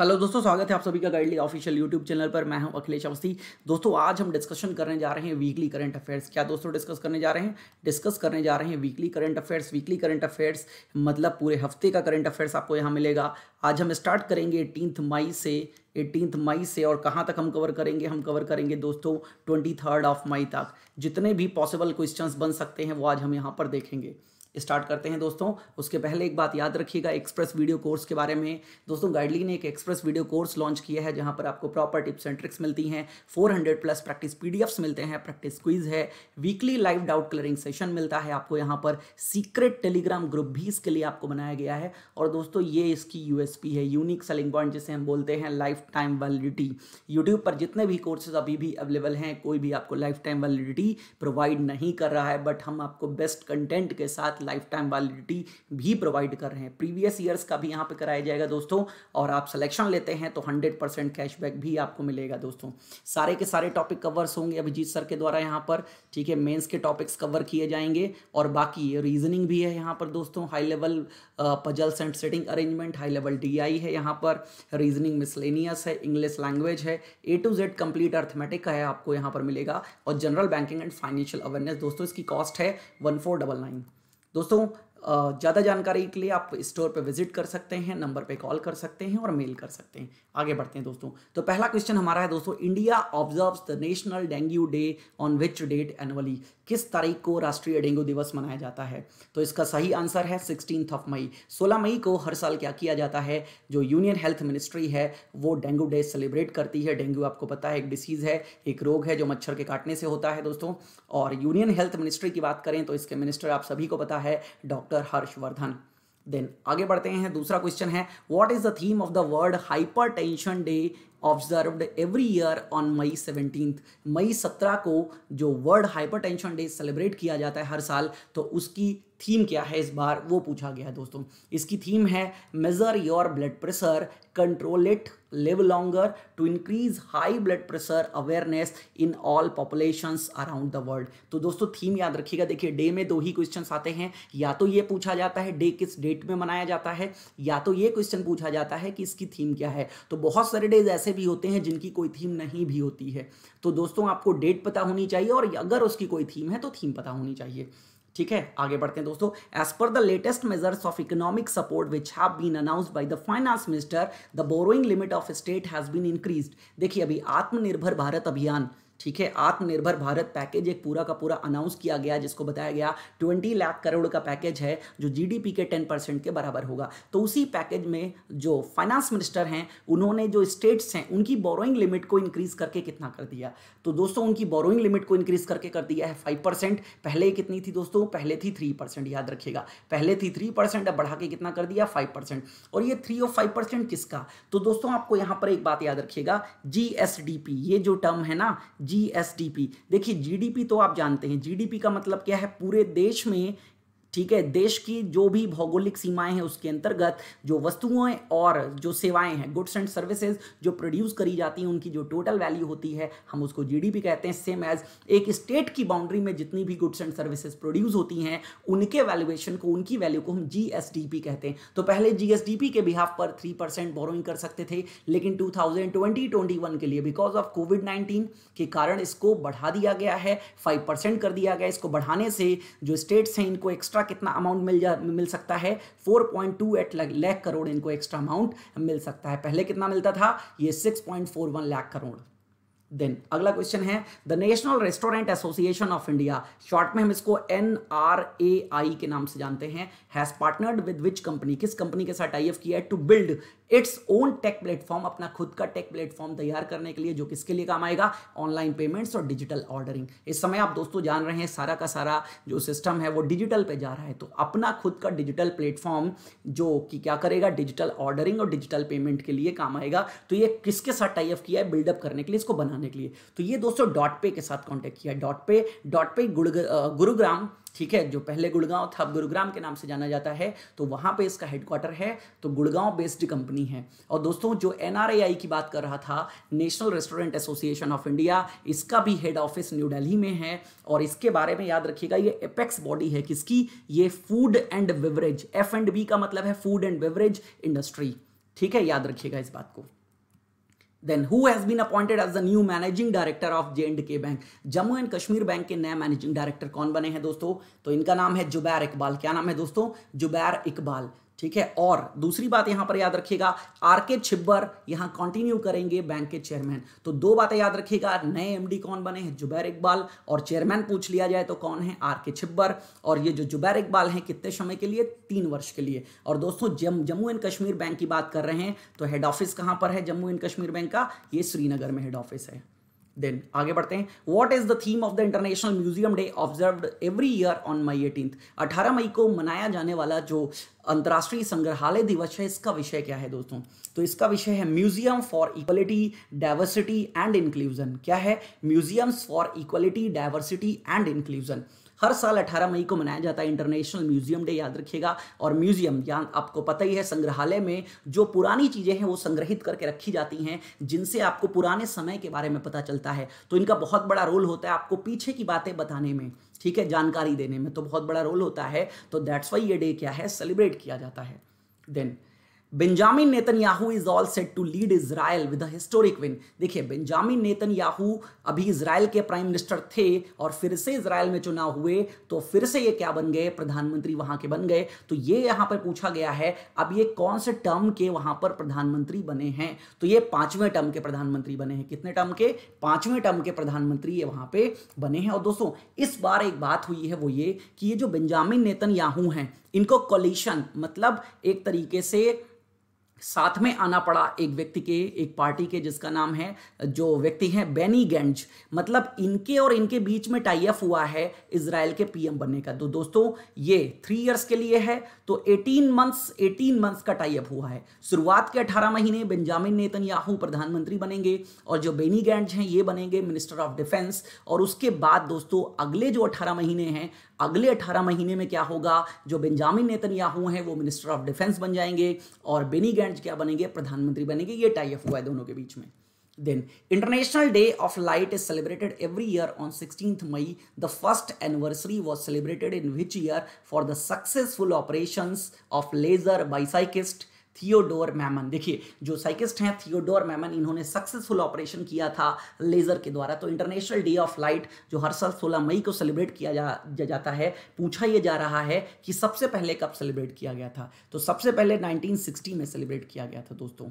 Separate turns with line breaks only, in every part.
Hello दोस्तों स्वागत है आप सभी का गाइडली ऑफिशियल यूट्यूब चैनल पर मैं हूं अखिलेश अवस्थी दोस्तों आज हम डिस्कशन करने जा रहे हैं वीकली करंट अफेयर्स क्या दोस्तों डिस्कस करने जा रहे हैं डिस्कस करने जा रहे हैं weekly current affairs weekly current affairs मतलब पूरे हफ्ते का करंट अफेयर्स आपको यहाँ मिलेगा आज हम स्टार्ट करेंगे एटीनथ मई से एटीनथ मई से और कहाँ तक हम कवर करेंगे हम कवर करेंगे दोस्तों ट्वेंटी थर्ड ऑफ मई तक जितने भी पॉसिबल क्वेश्चन बन सकते हैं वो आज हम यहाँ पर देखेंगे स्टार्ट करते हैं दोस्तों उसके पहले एक बात याद रखिएगा एक्सप्रेस वीडियो कोर्स के बारे में दोस्तों गाइडली ने एक एक्सप्रेस वीडियो कोर्स लॉन्च किया है जहां पर आपको प्रॉपर टिप्स एंड ट्रिक्स मिलती हैं 400 प्लस प्रैक्टिस पीडीएफ्स मिलते हैं प्रैक्टिस क्विज है weekly live doubt clearing session मिलता है आपको यहाँ पर सीक्रेट टेलीग्राम ग्रुप भी इसके लिए आपको बनाया गया है और दोस्तों ये इसकी यूएसपी है यूनिक सेलिंग पॉइंट जिसे हम बोलते हैं लाइफ टाइम वैलिडिटी यूट्यूब पर जितने भी कोर्सेज अभी भी अवेलेबल हैं कोई भी आपको लाइफ टाइम वैलिडिटी प्रोवाइड नहीं कर रहा है बट हम आपको बेस्ट कंटेंट के साथ लाइफ टाइम वैलिडिटी भी प्रोवाइड कर रहे हैं प्रीवियस ईयर्स का भी यहाँ पे कराया जाएगा दोस्तों और आप सिलेक्शन लेते हैं तो हंड्रेड परसेंट कैशबैक भी आपको मिलेगा दोस्तों सारे के सारे टॉपिक कवर्स होंगे अभिजीत सर के द्वारा यहाँ पर ठीक है मेन्स के टॉपिक्स कवर किए जाएंगे और बाकी रीजनिंग भी है यहाँ पर दोस्तों high level puzzles and setting arrangement high level D है यहाँ पर रीजनिंग मिसलेनियस है इंग्लिश लैंग्वेज है A to Z complete arithmetic का है आपको यहाँ पर मिलेगा और general banking and financial awareness दोस्तों इसकी कॉस्ट है वन फोर डबल नाइन दोस्तों ज़्यादा जानकारी के लिए आप स्टोर पर विजिट कर सकते हैं नंबर पे कॉल कर सकते हैं और मेल कर सकते हैं आगे बढ़ते हैं दोस्तों तो पहला क्वेश्चन हमारा है दोस्तों India observes the national dengue day on which date annually किस तारीख को राष्ट्रीय डेंगू दिवस मनाया जाता है तो इसका सही आंसर है सिक्सटीन ऑफ मई सोलह मई को हर साल क्या किया जाता है जो यूनियन हेल्थ मिनिस्ट्री है वो डेंगू डे सेलिब्रेट करती है डेंगू आपको पता है एक डिसीज़ है एक रोग है जो मच्छर के काटने से होता है दोस्तों और यूनियन हेल्थ मिनिस्ट्री की बात करें तो इसके मिनिस्टर आप सभी को पता है डॉक्टर हर्षवर्धन देन आगे बढ़ते हैं दूसरा क्वेश्चन है what is the theme of the world hypertension day observed every year on May seventeen मई सत्रह को जो वर्ल्ड हाइपरटेंशन डे सेलिब्रेट किया जाता है हर साल तो उसकी थीम क्या है इस बार वो पूछा गया है दोस्तों इसकी थीम है measure your blood pressure control it live longer to increase high blood pressure awareness in all populations around the world तो दोस्तों थीम याद रखिएगा देखिए डे में दो ही क्वेश्चन आते हैं या तो ये पूछा जाता है डे किस डेट में मनाया जाता है या तो ये क्वेश्चन पूछा जाता है कि इसकी थीम क्या है तो बहुत सारे डेज ऐसे भी होते हैं जिनकी कोई थीम नहीं भी होती है तो दोस्तों आपको डेट पता होनी चाहिए और अगर उसकी कोई थीम है तो थीम पता होनी चाहिए ठीक है आगे बढ़ते हैं दोस्तों as per the latest measures of economic support which have been announced by the finance minister the borrowing limit of state has been increased देखिए अभी आत्मनिर्भर भारत अभियान ठीक है आत्मनिर्भर भारत पैकेज एक पूरा का पूरा अनाउंस किया गया जिसको बताया गया 20 लाख करोड़ का पैकेज है जो जीडीपी के 10 परसेंट के बराबर होगा तो उसी पैकेज में जो फाइनेंस मिनिस्टर हैं उन्होंने जो स्टेट्स हैं उनकी बोरोइंग लिमिट को इंक्रीज करके कितना कर दिया तो दोस्तों उनकी बोरोइंग लिमिट को इंक्रीज करके कर दिया है फाइव परसेंट पहले कितनी थी दोस्तों पहले थी थ्री परसेंट याद रखिएगा पहले थी थ्री परसेंट अब बढ़ा के कितना कर दिया फाइव परसेंट और ये थ्री और फाइव परसेंट किसका तो दोस्तों आपको यहाँ पर एक बात याद रखिएगा जी ये जो टर्म है ना जी देखिए जी तो आप जानते हैं जी का मतलब क्या है पूरे देश में ठीक है देश की जो भी भौगोलिक सीमाएं हैं उसके अंतर्गत जो वस्तुएं और जो सेवाएं हैं गुड्स एंड सर्विसेज जो प्रोड्यूस करी जाती हैं उनकी जो टोटल वैल्यू होती है हम उसको जीडीपी कहते हैं सेम एज एक स्टेट की बाउंड्री में जितनी भी गुड्स एंड सर्विसेज प्रोड्यूस होती हैं उनके वैल्यूएशन को उनकी वैल्यू को हम जी कहते हैं तो पहले जीएसडीपी के बिहाफ पर थ्री परसेंट बोरोइंग कर सकते थे लेकिन two thousand twenty twenty one के लिए बिकॉज ऑफ कोविड नाइन्टीन के कारण इसको बढ़ा दिया गया है फाइव परसेंट कर दिया गया इसको बढ़ाने से जो स्टेट्स हैं इनको एक्स्ट्रा एक्स्ट्रा कितना अमाउंट मिल जा मिल सकता है 4.2 point two eight lakh crore इनको एक्स्ट्रा अमाउंट मिल सकता है पहले कितना मिलता था ये 6.41 लाख करोड़ देन अगला क्वेश्चन है the national restaurant association of India short में हम इसको एन आर ए आई के नाम से जानते हैं has partnered with which company किस कंपनी के साथ टाइप किया है to build its own tech platform अपना खुद का टेक प्लेटफॉर्म तैयार करने के लिए जो किसके लिए काम आएगा ऑनलाइन पेमेंट्स और डिजिटल ऑर्डरिंग इस समय आप दोस्तों जान रहे हैं सारा का सारा जो सिस्टम है वो डिजिटल पे जा रहा है तो अपना खुद का डिजिटल प्लेटफॉर्म जो कि क्या करेगा डिजिटल ऑर्डरिंग और डिजिटल पेमेंट के लिए काम आएगा तो ये किसके साथ टाइप किया है बिल्डअप करने के लिए इसको बनाने के लिए तो ये दोस्तों डॉट पे के साथ कॉन्टेक्ट किया डॉट पे डॉट पे गुरुग्राम ठीक है जो पहले गुड़गांव था अब गुरुग्राम के नाम से जाना जाता है तो वहां पे इसका हेडक्वार्टर है तो गुड़गांव बेस्ड कंपनी है और दोस्तों जो एन की बात कर रहा था national restaurant association of India इसका भी हेड ऑफिस न्यू दिल्ली में है और इसके बारे में याद रखिएगा ये एपेक्स बॉडी है किसकी ये food and beverage F and B का मतलब है फूड एंड बेवरेज इंडस्ट्री ठीक है याद रखिएगा इस बात को then has been appointed as the new managing director of J and K bank Jammu and Kashmir bank के नए मैनेजिंग डायरेक्टर कौन बने हैं दोस्तों तो इनका नाम है जुबैर इकबाल क्या नाम है दोस्तों जुबैर इकबाल ठीक है और दूसरी बात यहां पर याद रखिएगा आर के छिब्बर यहां कंटिन्यू करेंगे बैंक के चेयरमैन तो दो बातें याद रखिएगा नए एमडी कौन बने हैं जुबैर इकबाल और चेयरमैन पूछ लिया जाए तो कौन है आर के छिब्बर और ये जो जुबैर इकबाल हैं कितने समय के लिए तीन वर्ष के लिए और दोस्तों जम जम्मू एंड कश्मीर बैंक की बात कर रहे हैं तो हेड ऑफिस कहाँ पर है जम्मू एंड कश्मीर बैंक का ये श्रीनगर में हेड ऑफिस है देन आगे बढ़ते हैं what is the theme of the international museum day observe every year on May eighteen अठारह मई को मनाया जाने वाला जो अंतर्राष्ट्रीय संग्रहालय दिवस है इसका विषय क्या है दोस्तों तो इसका विषय है museum for equality diversity and inclusion क्या है museums for equality diversity and inclusion हर साल 18 मई को मनाया जाता है इंटरनेशनल म्यूजियम डे याद रखिएगा और म्यूजियम यहाँ आपको पता ही है संग्रहालय में जो पुरानी चीज़ें हैं वो संग्रहित करके रखी जाती हैं जिनसे आपको पुराने समय के बारे में पता चलता है तो इनका बहुत बड़ा रोल होता है आपको पीछे की बातें बताने में ठीक है जानकारी देने में तो बहुत बड़ा रोल होता है तो दैट्स वाई ये डे क्या है सेलिब्रेट किया जाता है then Benjamin Netanyahu is all set to lead Israel with a historic win देखिए बेंजामिन नेतन्याहू अभी इसराइल के प्राइम मिनिस्टर थे और फिर से इसराइल में चुनाव हुए तो फिर से ये क्या बन गए प्रधानमंत्री वहां के बन गए तो ये यहां पर पूछा गया है अब ये कौन से टर्म के वहां पर प्रधानमंत्री बने हैं तो ये पांचवें टर्म के प्रधानमंत्री बने हैं कितने टर्म के पांचवें टर्म के प्रधानमंत्री ये वहां पर बने हैं और दोस्तों इस बार एक बात हुई है वो ये कि ये जो बेंजामिन नेतन्याहू हैं इनको कॉलिशन मतलब एक तरीके से साथ में आना पड़ा एक व्यक्ति के एक पार्टी के जिसका नाम है जो व्यक्ति हैं बेनी गेंज मतलब इनके और इनके बीच में टाइप हुआ है इसराइल के पीएम बनने का तो दोस्तों ये थ्री इयर्स के लिए है तो 18 मंथ्स 18 मंथ्स का टाइप हुआ है शुरुआत के 18 महीने बेंजामिन नेतन्याहू प्रधानमंत्री बनेंगे और जो बेनी गेंज हैं ये बनेंगे मिनिस्टर ऑफ डिफेंस और उसके बाद दोस्तों अगले जो अठारह महीने हैं अगले 18 महीने में क्या होगा जो बेंजामिन नेतन्याहू हैं वो मिनिस्टर ऑफ डिफेंस बन जाएंगे और बेनी गैंड क्या बनेंगे प्रधानमंत्री बनेंगे ये टाइप हुआ है दोनों के बीच में then international day of light is celebrated every year on sixteenth May the first anniversary was celebrated in which year for the successful operation of laser by physicist Theodore Maiman देखिए जो साइकिस्ट हैं थियोडोर मैमन इन्होंने सक्सेसफुल ऑपरेशन किया था laser के द्वारा तो international day of light जो हर साल सोलह मई को सेलिब्रेट किया जा, जा जाता है पूछा यह जा रहा है कि सबसे पहले कब सेलिब्रेट किया गया था तो सबसे पहले नाइनटीन में सेलिब्रेट किया गया था दोस्तों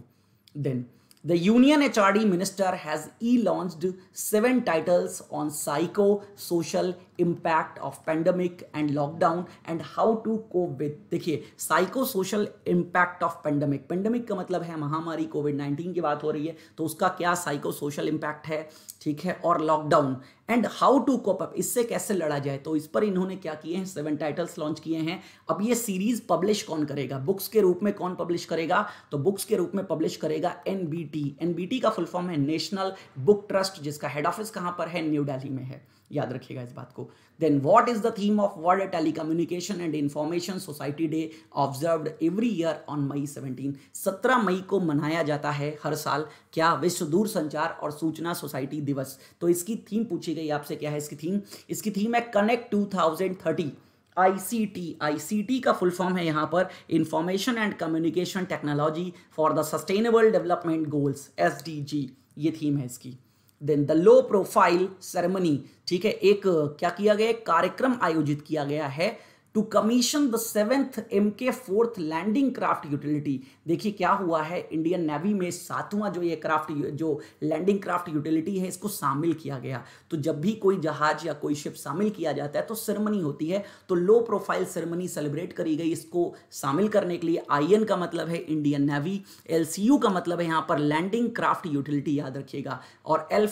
then The Union HRD minister has e-launched seven titles on psycho-social impact of pandemic and lockdown and how to cope with देखिए psycho-social impact of pandemic. Pandemic का मतलब है महामारी covid 19 की बात हो रही है तो उसका क्या psycho-social impact है ठीक है और lockdown and how to cope up इससे कैसे लड़ा जाए तो इस पर इन्होंने क्या किए हैं सेवन टाइटल्स लॉन्च किए हैं अब ये सीरीज पब्लिश कौन करेगा बुक्स के रूप में कौन पब्लिश करेगा तो बुक्स के रूप में पब्लिश करेगा N B T N B T का फुल फॉर्म है नेशनल बुक ट्रस्ट जिसका हेड ऑफिस कहाँ पर है न्यू डेली में है याद रखिएगा इस बात को then what is the theme of world telecommunication and information society day observe every year on May seventeen सत्रह मई को मनाया जाता है हर साल क्या विश्व दूर संचार और सूचना सोसाइटी दिवस तो इसकी थीम पूछी गई आपसे क्या है इसकी थीम इसकी थीम है connect two thousand thirty I I C T C T का फुल फॉर्म है यहाँ पर information and communication technology for the sustainable development goals S D G ये थीम है इसकी then the low profile ceremony ठीक है एक क्या किया गया कार्यक्रम आयोजित किया गया है to commission the seventh M K fourth landing craft utility देखिए क्या हुआ है इंडियन नेवी में सातवां जो ये क्राफ्ट जो लैंडिंग क्राफ्ट यूटिलिटी है इसको शामिल किया गया तो जब भी कोई जहाज या कोई शिप शामिल किया जाता है तो सेरेमनी होती है तो लो प्रोफाइल सेरेमनी सेलिब्रेट करी गई इसको शामिल करने के लिए आई का मतलब है इंडियन नेवी एल का मतलब है यहाँ पर लैंडिंग क्राफ्ट यूटिलिटी याद रखिएगा और एल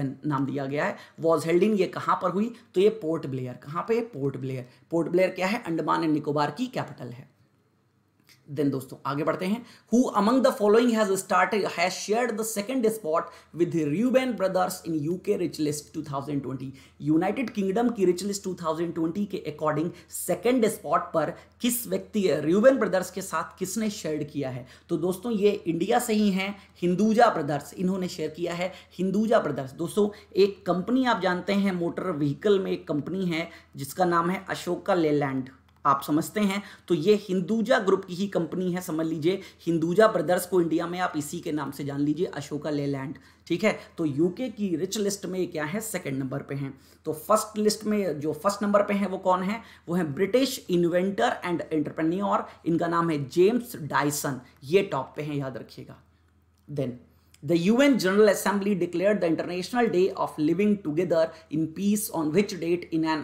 नाम दिया गया है वॉज हेल्डिंग ये कहाँ पर हुई तो ये पोर्ट ब्लेयर कहाँ पर पोर्ट ब्लेयर पोर्ट ब्लेयर क्या है अंडमान एंड निकोबार की कैपिटल है देन दोस्तों आगे बढ़ते हैं who among the following has started has share the second spot with Reuben brothers in UK rich list 2020 United Kingdom की रिच लिस्ट 2020 के अकॉर्डिंग सेकंड स्पॉट पर किस व्यक्ति रूबेन ब्रदर्स के साथ किसने शेयर किया है तो दोस्तों ये इंडिया से ही हैं हिंदूजा ब्रदर्स इन्होंने शेयर किया है हिंदूजा ब्रदर्स दोस्तों एक कंपनी आप जानते हैं मोटर व्हीकल में एक कंपनी है जिसका नाम है अशोका लेलैंड आप समझते हैं तो ये हिंदुजा ग्रुप की ही कंपनी है समझ लीजिए हिंदुजा ब्रदर्स को इंडिया में आप इसी के नाम से जान लीजिए अशोका लेलैंड ठीक है तो यूके की रिच लिस्ट में क्या है सेकंड नंबर पे हैं तो फर्स्ट लिस्ट में जो फर्स्ट नंबर पे हैं वो कौन है वो है ब्रिटिश इन्वेंटर एंड एंटरप्रेन्योर इनका नाम है जेम्स डायसन ये टॉप पे हैं याद रखिएगा then The UN General Assembly declared the International Day of Living Together in Peace on which date in an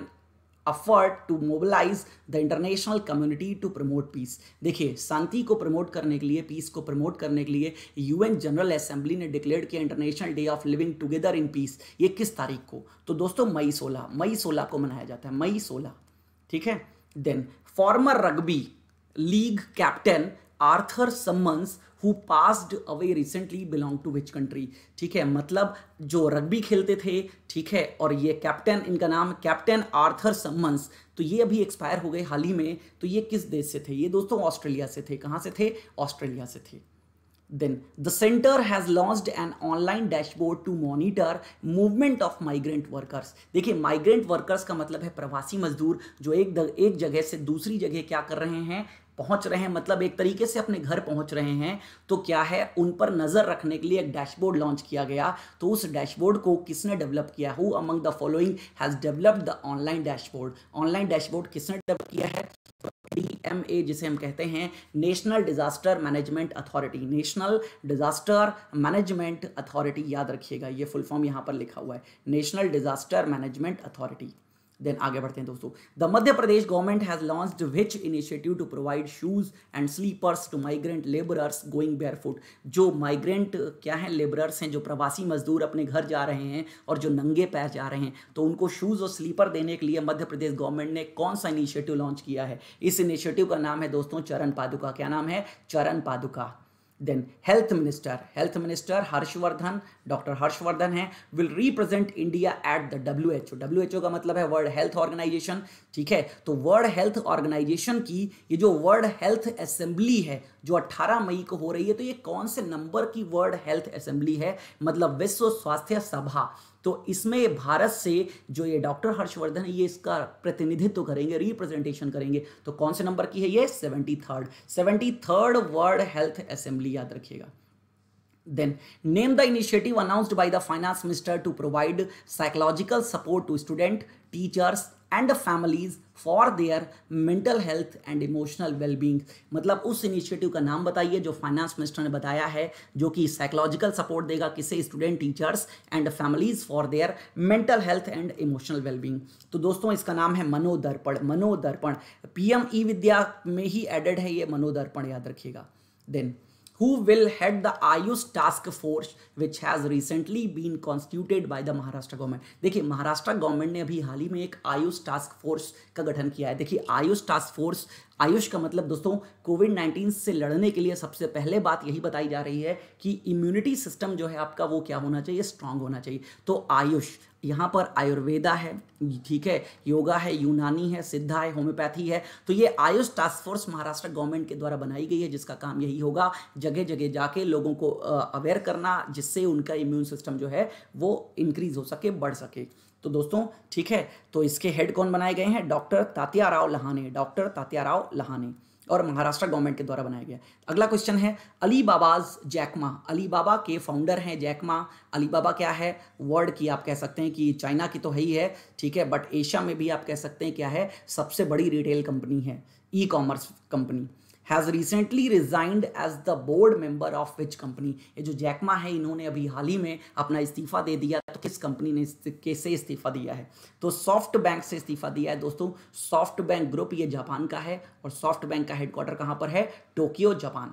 effort to mobilise the international community to promote peace देखिए शांति को promote करने के लिए पीस को प्रमोट करने के लिए यूएन जनरल असेंबली ने डिक्लेयर किया international day of living together in peace ये किस तारीख को तो दोस्तों मई 16 मई 16 को मनाया जाता है मई 16 ठीक है then former rugby league captain Arthur Summons who passed away recently belong to which country ठीक है मतलब जो रग्बी खेलते थे ठीक है और ये कैप्टन इनका नाम कैप्टन आर्थर सम्मन्स तो ये अभी एक्सपायर हो गए हाल ही में तो ये किस देश से थे ये दोस्तों ऑस्ट्रेलिया से थे कहाँ से थे ऑस्ट्रेलिया से थे then the centre has launched an online dashboard to monitor movement of migrant workers देखिए माइग्रेंट वर्कर्स का मतलब है प्रवासी मजदूर जो एक दग, एक जगह से दूसरी जगह क्या कर रहे हैं पहुंच रहे हैं मतलब एक तरीके से अपने घर पहुंच रहे हैं तो क्या है उन पर नज़र रखने के लिए एक डैशबोर्ड लॉन्च किया गया तो उस डैशबोर्ड को किसने डेवलप किया who among the following has developed the online dashboard online dashboard किसने डेवलप किया है डी जिसे हम कहते हैं national disaster management authority national disaster management authority याद रखिएगा ये फुल फॉर्म यहाँ पर लिखा हुआ है national disaster management authority then आगे बढ़ते हैं दोस्तों the Madhya Pradesh government has launch which initiative to provide shoes and slippers to migrant labourers going barefoot जो माइग्रेंट क्या है लेबरर्स हैं जो प्रवासी मजदूर अपने घर जा रहे हैं और जो नंगे पैर जा रहे हैं तो उनको शूज और स्लीपर देने के लिए मध्य प्रदेश गवर्नमेंट ने कौन सा इनिशिएटिव लॉन्च किया है इस इनिशिएटिव का नाम है दोस्तों चरण पादुका क्या नाम है चरण पादुका Then Health Minister, Health Minister Harshvardhan, Dr. Harshvardhan है will represent India at the WHO. WHO का मतलब है वर्ल्ड हेल्थ ऑर्गेनाइजेशन ठीक है तो वर्ल्ड हेल्थ ऑर्गेनाइजेशन की ये जो वर्ल्ड हेल्थ असेंबली है जो अट्ठारह मई को हो रही है तो ये कौन से नंबर की वर्ल्ड हेल्थ असेंबली है मतलब विश्व स्वास्थ्य सभा तो इसमें भारत से जो ये डॉक्टर हर्षवर्धन है ये इसका प्रतिनिधित्व करेंगे रिप्रेजेंटेशन करेंगे तो कौन से नंबर की है ये seventy third seventy third world health assembly याद रखिएगा then name the initiative announced by the finance minister to provide psychological support to student teachers and families for their mental health and emotional wellbeing मतलब उस initiative का नाम बताइए जो finance minister ने बताया है जो कि साइकोलॉजिकल सपोर्ट देगा किसे student teachers and families for their mental health and emotional wellbeing तो दोस्तों इसका नाम है Manodarpan Manodarpan M E e Vidya में ही एडेड है ये मनोदर्पण याद रखिएगा then who will head the AYUSH task force which has recently been constituted by the Maharashtra government देखिए महाराष्ट्र गवर्नमेंट ने अभी हाल ही में एक आयुष टास्क फोर्स का गठन किया है देखिए आयुष टास्क फोर्स आयुष का मतलब दोस्तों कोविड नाइन्टीन से लड़ने के लिए सबसे पहले बात यही बताई जा रही है कि इम्यूनिटी सिस्टम जो है आपका वो क्या होना चाहिए स्ट्रांग होना चाहिए तो आयुष यहाँ पर आयुर्वेदा है ठीक है योगा है यूनानी है सिद्धा है होम्योपैथी है तो ये AYUSH task force Maharashtra government के द्वारा बनाई गई है जिसका काम यही होगा जगह जगह जाके लोगों को अवेयर करना जिससे उनका इम्यून सिस्टम जो है वो इंक्रीज हो सके बढ़ सके तो दोस्तों ठीक है तो इसके हेड कौन बनाए गए हैं डॉक्टर तात्या राव लहाने डॉक्टर तात्या राव लहाने और महाराष्ट्र गवर्नमेंट के द्वारा बनाया गया अगला क्वेश्चन है Alibaba's Jack Ma Alibaba के फाउंडर हैं जैकमा अली बाबा क्या है वर्ल्ड की आप कह सकते हैं कि चाइना की तो है ही है ठीक है बट एशिया में भी आप कह सकते हैं क्या है सबसे बड़ी रिटेल कंपनी है e commerce company has recently resigned as the board member of which company ये जो जैकमा है इन्होंने अभी हाल ही में अपना इस्तीफा दे दिया तो किस कंपनी ने कैसे इस्तीफा दिया है तो सॉफ्ट बैंक से इस्तीफा दिया है दोस्तों सॉफ्ट बैंक ग्रुप ये जापान का है और सॉफ्ट बैंक का हेडक्वार्टर कहाँ पर है Tokyo Japan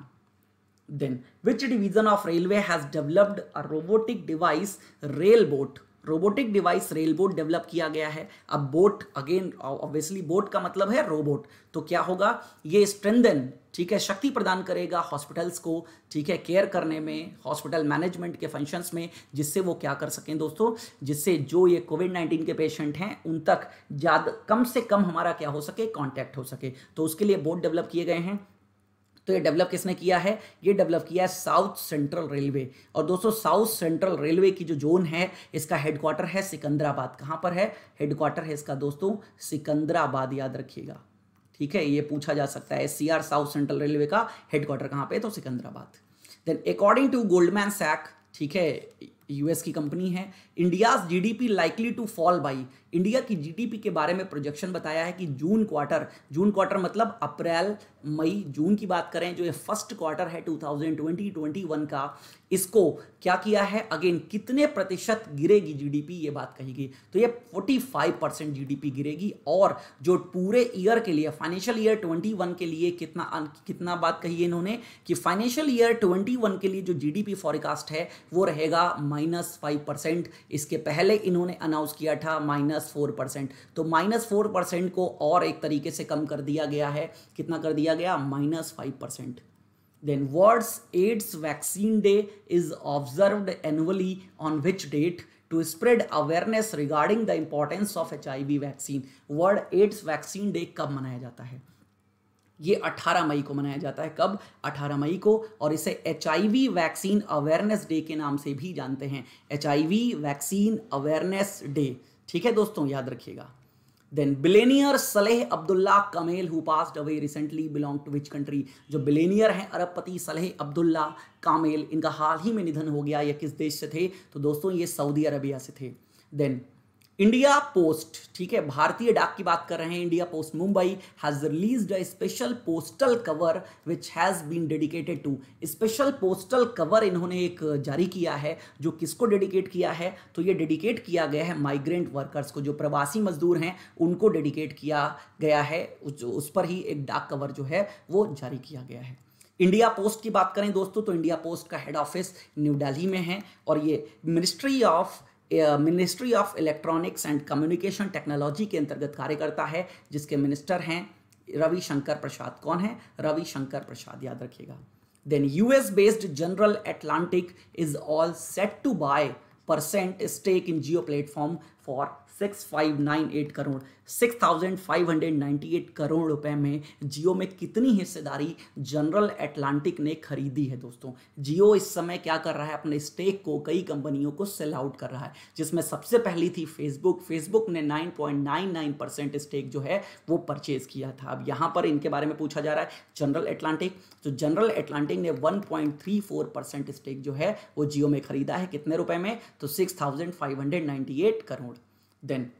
then which division of railway has developed a robotic device rail bot robotic device rail bot develop किया गया है अब बोट अगेन ऑब्वियसली बोट का मतलब है रोबोट तो क्या होगा ये स्ट्रेंदन ठीक है शक्ति प्रदान करेगा हॉस्पिटल्स को ठीक है केयर करने में हॉस्पिटल मैनेजमेंट के फंक्शंस में जिससे वो क्या कर सकें दोस्तों जिससे जो ये कोविड नाइन्टीन के पेशेंट हैं उन तक ज़्यादा कम से कम हमारा क्या हो सके कॉन्टैक्ट हो सके तो उसके लिए बोट डेवलप किए गए हैं तो ये डेवलप किसने किया है ये डेवलप किया है साउथ सेंट्रल रेलवे और दोस्तों साउथ सेंट्रल रेलवे की जो जोन है इसका हेडक्वार्टर है सिकंदराबाद कहाँ पर है हेडक्वार्टर है इसका दोस्तों सिकंदराबाद याद रखिएगा ठीक है ये पूछा जा सकता है सी साउथ सेंट्रल रेलवे का हेडक्वार्टर कहाँ पर तो Secunderabad then according to Goldman Sachs ठीक है यूएस की कंपनी है India's GDP likely to fall by India की जीडीपी के बारे में प्रोजेक्शन बताया है कि जून क्वार्टर जून क्वार्टर मतलब अप्रैल मई जून की बात करें जो ये फर्स्ट क्वार्टर है 2020-21 का इसको क्या किया है अगेन कितने प्रतिशत गिरेगी जीडीपी ये बात कही गई तो ये 45 परसेंट पी गिरेगी और जो पूरे ईयर के लिए फाइनेंशियल ईयर 21 के लिए कितना अं, कितना बात कही है इन्होंने कि फाइनेंशियल ईयर 21 के लिए जो जीडीपी फॉरकास्ट है वो रहेगा माइनस फाइव परसेंट इसके पहले इन्होंने अनाउंस किया था माइनस फोर परसेंट तो माइनस फोर परसेंट को और एक तरीके से कम कर दिया गया है कितना कर दिया गया minus five percent then world AIDS vaccine day is observe annually on which date to spread awareness regarding the importance of H I V vaccine world AIDS vaccine day कब मनाया जाता है ये 18 मई को मनाया जाता है कब 18 मई को और इसे एच वैक्सीन अवेयरनेस डे के नाम से भी जानते हैं एच वैक्सीन अवेयरनेस डे ठीक है दोस्तों याद रखिएगा then billionaire Saleh Abdullah Kamel who passed away recently belong to which country जो बिलेनियर हैं अरबपति सलेह अब्दुल्ला कामेल इनका हाल ही में निधन हो गया ये किस देश से थे तो दोस्तों ये सऊदी अरबिया से थे देन इंडिया पोस्ट ठीक है भारतीय डाक की बात कर रहे हैं India post Mumbai has release a special postal cover which has been dedicated to special postal cover इन्होंने एक जारी किया है जो किसको डेडिकेट किया है तो ये डेडिकेट किया गया है माइग्रेंट वर्कर्स को जो प्रवासी मजदूर हैं उनको डेडिकेट किया गया है उस पर ही एक डाक कवर जो है वो जारी किया गया है इंडिया पोस्ट की बात करें दोस्तों तो इंडिया पोस्ट का हेड ऑफिस न्यू दिल्ली में है और ये ministry of ministry of electronics and communication technology के अंतर्गत कार्य करता है जिसके मिनिस्टर हैं रविशंकर प्रसाद कौन है रविशंकर प्रसाद याद रखिएगा then US based General Atlantic is all set to buy percent stake in Jio platform for six five nine eight crore six thousand five hundred ninety eight crore रुपए में जियो में कितनी हिस्सेदारी जनरल एटलांटिक ने खरीदी है दोस्तों जियो इस समय क्या कर रहा है अपने स्टेक को कई कंपनियों को सेल आउट कर रहा है जिसमें सबसे पहली थी फेसबुक फेसबुक ने 9.99 परसेंट स्टेक जो है वो परचेज किया था अब यहाँ पर इनके बारे में पूछा जा रहा है जनरल एटलांटिक तो जनरल एटलांटिक ने फोर परसेंट स्टेक जो है वो जियो में खरीदा है कितने रुपए में तो eight crore Then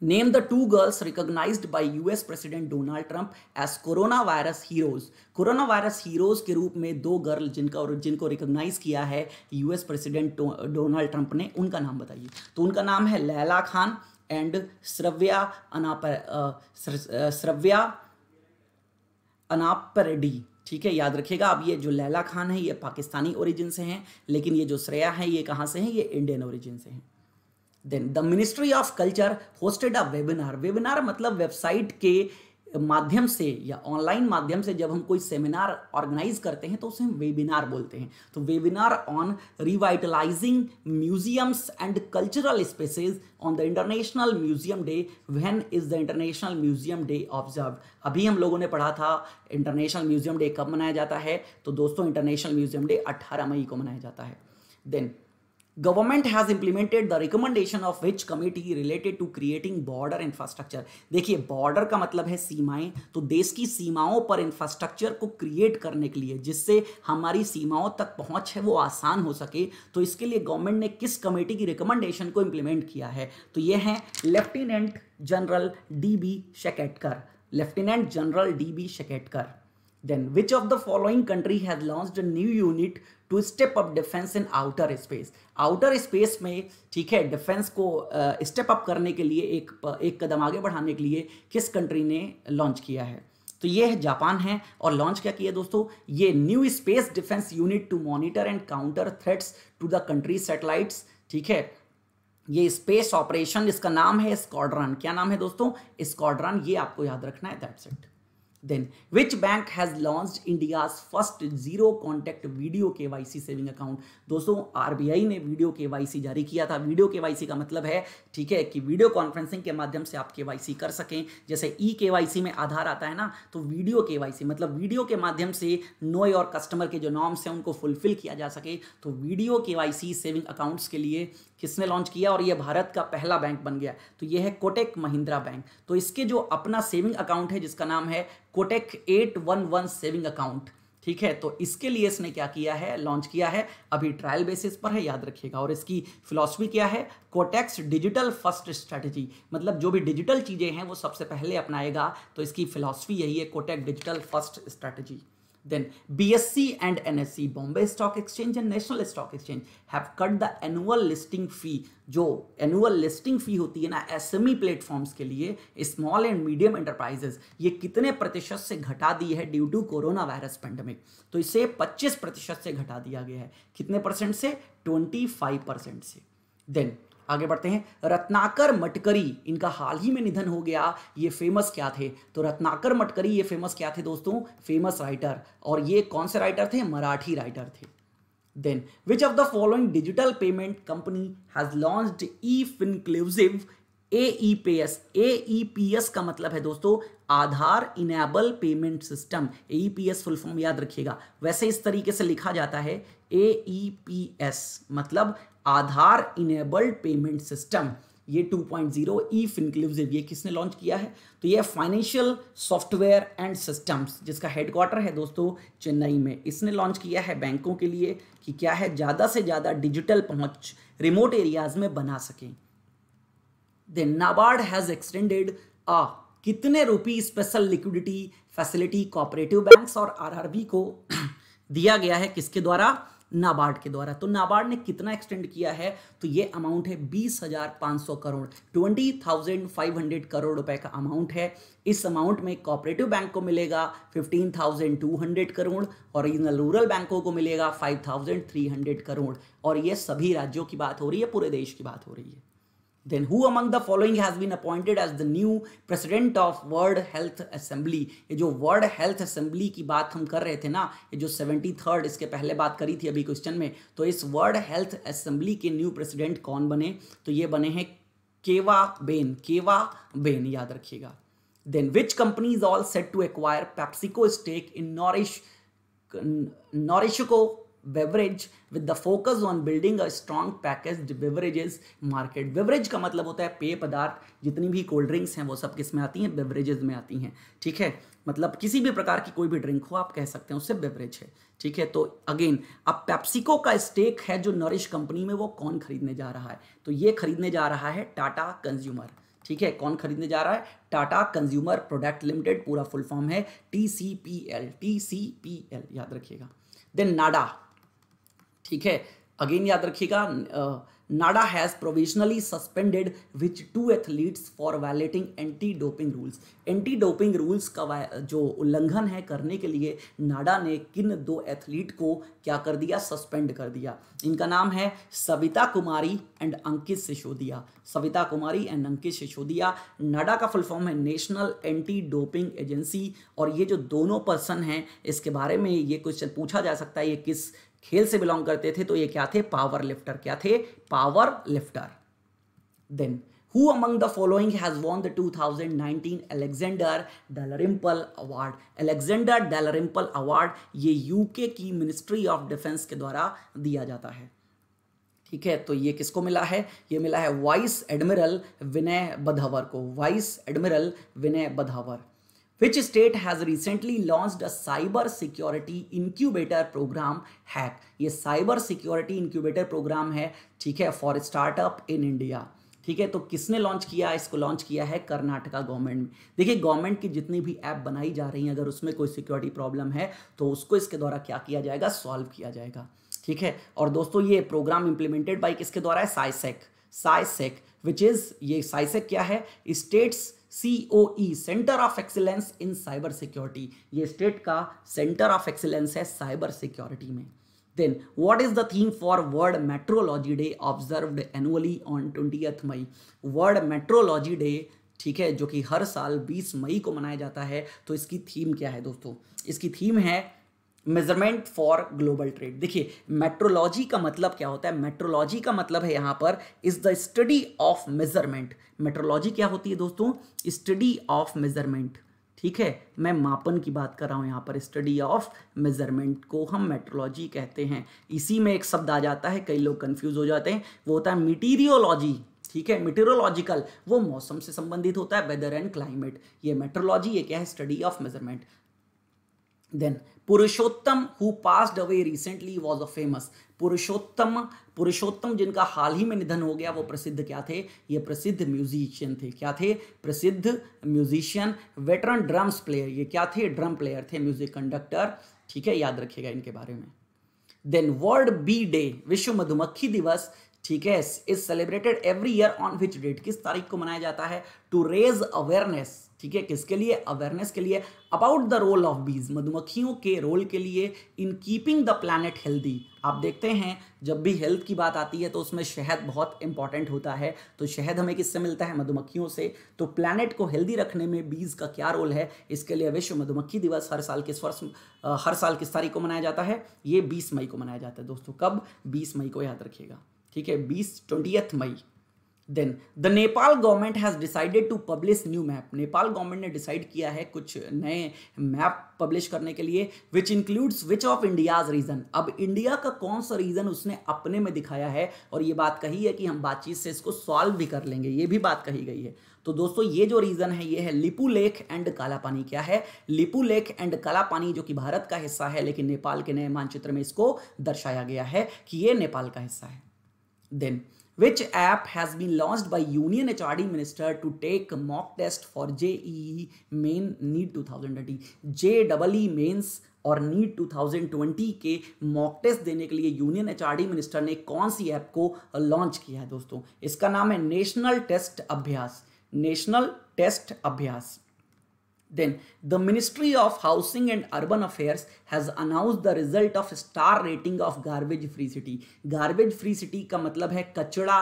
Name the two girls recognized by US president Donald Trump as corona virus heroes corona virus heroes के रूप में दो गर्ल जिनका और जिनको रिकॉग्नाइज किया है यूएस प्रेसिडेंट डोनाल्ड ट्रंप ने उनका नाम बताइए तो उनका नाम है लैला खान एंड श्रव्या अनाप श्रव्या अनाप रेड्डी ठीक है याद रखिएगा अब ये जो लैला खान है ये पाकिस्तानी ओरिजिन से हैं लेकिन ये जो श्रेया है ये कहाँ से हैं ये इंडियन ओरिजिन से हैं then the ministry of culture hosted a webinar webinar मतलब वेबसाइट के माध्यम से या ऑनलाइन माध्यम से जब हम कोई सेमिनार ऑर्गेनाइज करते हैं तो उसे हम वेबिनार बोलते हैं तो webinar on revitalising museums and cultural spaces on the international museum day when is the international museum day observe अभी हम लोगों ने पढ़ा था इंटरनेशनल म्यूजियम डे कब मनाया जाता है तो दोस्तों इंटरनेशनल म्यूजियम डे अट्ठारह मई को मनाया जाता है then government has implemented the recommendation of which committee related to creating border infrastructure देखिए बॉर्डर का मतलब है सीमाएं तो देश की सीमाओं पर इंफ्रास्ट्रक्चर को क्रिएट करने के लिए जिससे हमारी सीमाओं तक पहुंच है वो आसान हो सके तो इसके लिए गवर्नमेंट ने किस कमेटी की रिकमेंडेशन को इम्प्लीमेंट किया है तो ये है lieutenant general D B Shekatkar lieutenant general D B Shekatkar Then which of the following country has launched a new unit to step up defence in outer space outer space में ठीक है डिफेंस को स्टेप uh, अप करने के लिए एक एक कदम आगे बढ़ाने के लिए किस कंट्री ने लॉन्च किया है तो ये है जापान है और लॉन्च क्या किया दोस्तों ये new space defence unit to monitor and counter threats to the country satellites ठीक है ये स्पेस ऑपरेशन इसका नाम है स्कॉड्रन क्या नाम है दोस्तों स्कॉड्रन ये आपको याद रखना है that's it Then, which bank has launched India's first zero contact video KYC saving account दोस्तों आई ने वीडियो सी जारी किया था वीडियो सी का मतलब है ठीक है कि वीडियो कॉन्फ्रेंसिंग के माध्यम से आप सी कर सकें जैसे ई e सी में आधार आता है ना तो वीडियो सी मतलब वीडियो के माध्यम से नो और कस्टमर के जो नॉर्म्स हैं उनको फुलफिल किया जा सके तो वीडियो सी सेविंग अकाउंट्स के लिए किसने लॉन्च किया और ये भारत का पहला बैंक बन गया तो ये है कोटेक महिंद्रा बैंक तो इसके जो अपना सेविंग अकाउंट है जिसका नाम है कोटेक 811 सेविंग अकाउंट ठीक है तो इसके लिए इसने क्या किया है लॉन्च किया है अभी ट्रायल बेसिस पर है याद रखिएगा और इसकी फिलॉसफी क्या है कोटेक्स डिजिटल फर्स्ट स्ट्रैटेजी मतलब जो भी डिजिटल चीज़ें हैं वो सबसे पहले अपनाएगा तो इसकी फिलॉसफी यही है Kotak digital first strategy Then BSC and NSE, Bombay Stock Exchange and National Stock Exchange have cut the annual listing fee जो एनुअल लिस्टिंग फी होती है ना एसएमई प्लेटफॉर्म्स e के लिए स्मॉल एंड मीडियम एंटरप्राइजेस ये कितने प्रतिशत से घटा दी है due to corona virus pandemic तो इसे 25 प्रतिशत से घटा दिया गया है कितने परसेंट से 25 परसेंट से देन आगे बढ़ते हैं रत्नाकर मटकरी इनका हाल ही में निधन हो गया ये फेमस क्या थे तो रत्नाकर मटकरी ये फेमस क्या थे दोस्तों फेमस राइटर और ये कौन से राइटर थे मराठी राइटर थे then which of the following digital payment company has launched E Finclusive A E P S A E P S का मतलब है दोस्तों Aadhaar enable payment system A P S full form याद रखिएगा वैसे इस तरीके से लिखा जाता है ए ई पी एस मतलब आधार इनेबल्ड पेमेंट सिस्टम ये 2.0 पॉइंट जीरो ई फिनक्लिव ये किसने लॉन्च किया है तो ये फाइनेंशियल सॉफ्टवेयर एंड सिस्टम्स जिसका हेडक्वार्टर है दोस्तों चेन्नई में इसने लॉन्च किया है बैंकों के लिए कि क्या है ज़्यादा से ज़्यादा डिजिटल पहुंच रिमोट एरियाज में बना सकें then NABARD has extended a कितने rupee special liquidity facility cooperative banks और आरआरबी को दिया गया है किसके द्वारा नाबार्ड के द्वारा तो नाबार्ड ने कितना एक्सटेंड किया है तो ये अमाउंट है बीस हजार पाँच सौ crore twenty thousand five hundred crore रुपए का अमाउंट है इस अमाउंट में कॉपरेटिव बैंक को मिलेगा fifteen thousand two hundred crore और रीजनल रूरल बैंकों को मिलेगा five thousand three hundred crore और ये सभी राज्यों की बात हो रही है पूरे देश की बात हो रही है Then who among the following has been appointed as the new president of world health assembly ये जो वर्ल्ड हेल्थ असेंबली की बात हम कर रहे थे ना ये जो सेवेंटी थर्ड इसके पहले बात करी थी अभी क्वेश्चन में तो इस वर्ल्ड हेल्थ असेंबली के न्यू प्रेसिडेंट कौन बने तो ये बने हैं केवा बेन केवा बेन याद रखिएगा then which company is all set to acquire PepsiCo stake in Nourish NourishCo beverage with the focus on building a strong packaged beverages market beverage का मतलब होता है पेय पदार्थ जितनी भी कोल्ड ड्रिंक्स हैं वो सब किस में आती हैं beverages में आती हैं ठीक है मतलब किसी भी प्रकार की कोई भी ड्रिंक हो आप कह सकते हैं उससे बेवरेज है ठीक है तो अगेन अब पेप्सिको का स्टेक है जो नरिश कंपनी में वो कौन खरीदने जा रहा है तो ये खरीदने जा रहा है टाटा कंज्यूमर ठीक है कौन खरीदने जा रहा है टाटा कंज्यूमर प्रोडक्ट लिमिटेड पूरा फुल फॉर्म है T C P L T C P L याद रखिएगा देन नाडा ठीक है अगेन याद रखिएगा NADA has provisionally suspended which two athletes for violating anti doping rules anti doping rules का जो उल्लंघन है करने के लिए नाडा ने किन दो एथलीट को क्या कर दिया सस्पेंड कर दिया इनका नाम है सविता कुमारी एंड अंकित सिसोदिया सविता कुमारी एंड अंकित सिसोदिया नाडा का फुल फॉर्म है नेशनल एंटी डोपिंग एजेंसी और ये जो दोनों पर्सन हैं इसके बारे में ये क्वेश्चन पूछा जा सकता है ये किस खेल से बिलोंग करते थे तो ये क्या थे पावर लिफ्टर क्या थे power lifter then Who among the following has won the 2019 Alexander Dalrymple Award? Alexander Dalrymple Award ये यूके की मिनिस्ट्री ऑफ डिफेंस के द्वारा दिया जाता है ठीक है तो ये किसको मिला है ये मिला है वाइस एडमिरल विनय बधावर को vice admiral Vinay Badhwar which state has recently launched a cyber security incubator program hack ये cyber security incubator program है ठीक है for startup in India ठीक है तो किसने लॉन्च किया इसको लॉन्च किया है कर्नाटका गवर्नमेंट में देखिए गवर्नमेंट की जितनी भी ऐप बनाई जा रही हैं अगर उसमें कोई सिक्योरिटी प्रॉब्लम है तो उसको इसके द्वारा क्या किया जाएगा सॉल्व किया जाएगा ठीक है और दोस्तों ये प्रोग्राम इंप्लीमेंटेड बाई किसके द्वारा है साइसेक साइसेक विच इज़ ये साइसेक क्या है states COE centre of excellence in cyber security ये स्टेट का सेंटर ऑफ एक्सीलेंस है साइबर सिक्योरिटी में then what is the theme for world metrology day observed annually on twenty May world metrology day ठीक है जो कि हर साल 20 मई को मनाया जाता है तो इसकी थीम क्या है दोस्तों इसकी थीम है मेजरमेंट फॉर ग्लोबल ट्रेड देखिए मेट्रोलॉजी का मतलब क्या होता है मेट्रोलॉजी का मतलब है यहाँ पर is the study of measurement metrology क्या होती है दोस्तों स्टडी ऑफ मेजरमेंट ठीक है मैं मापन की बात कर रहा हूँ यहाँ पर स्टडी ऑफ मेजरमेंट को हम मेट्रोलॉजी कहते हैं इसी में एक शब्द आ जाता है कई लोग कंफ्यूज हो जाते हैं वो होता है मिटीरियोलॉजी ठीक है मिटेरोलॉजिकल वो मौसम से संबंधित होता है वेदर एंड क्लाइमेट ये मेट्रोलॉजी ये क्या है study of measurement then Purushottam who passed away recently was a famous Purushottam Purushottam जिनका हाल ही में निधन हो गया वो प्रसिद्ध क्या थे ये प्रसिद्ध म्यूजिशियन थे क्या थे प्रसिद्ध म्यूजिशियन वेटरन ड्रम्स प्लेयर ये क्या थे ड्रम प्लेयर थे म्यूजिक कंडक्टर ठीक है याद रखिएगा इनके बारे में देन वर्ल्ड बी डे विश्व मधुमक्खी दिवस ठीक है is celebrated every year on which date किस तारीख को मनाया जाता है टू रेज अवेयरनेस ठीक है किसके लिए अवेयरनेस के लिए अबाउट द रोल ऑफ बीज मधुमक्खियों के रोल के लिए in keeping the planet healthy आप देखते हैं जब भी हेल्थ की बात आती है तो उसमें शहद बहुत इंपॉर्टेंट होता है तो शहद हमें किससे मिलता है मधुमक्खियों से तो प्लानट को हेल्दी रखने में बीज का क्या रोल है इसके लिए विश्व मधुमक्खी दिवस हर साल किस वर्ष हर साल किस तारीख को मनाया जाता है ये बीस मई को मनाया जाता है दोस्तों कब बीस मई को याद रखिएगा ठीक है बीस twentieth May then the Nepal government has decided to publish new map Nepal government ने डिसाइड किया है कुछ नए मैप पब्लिश करने के लिए which includes which of India's region अब इंडिया का कौन सा रीजन उसने अपने में दिखाया है और ये बात कही है कि हम बातचीत से इसको सॉल्व भी कर लेंगे ये भी बात कही गई है तो दोस्तों ये जो रीजन है ये है लिपू लेख एंड काला पानी क्या है लिपू लेख एंड काला पानी जो कि भारत का हिस्सा है लेकिन नेपाल के नए मानचित्र में इसको दर्शाया गया है कि ये नेपाल का हिस्सा है then Which app has been launched by Union HRD Minister to take mock test for JEE Main NEET 2020? JEE Mains और नीट 2020 के मॉक टेस्ट देने के लिए यूनियन एचआरडी मिनिस्टर ने कौन सी ऐप को लॉन्च किया है दोस्तों इसका नाम है national test Abhyas national test Abhyas Then the Ministry of Housing and Urban Affairs has announced the result of star rating of garbage free city. Garbage free city का मतलब है कचड़ा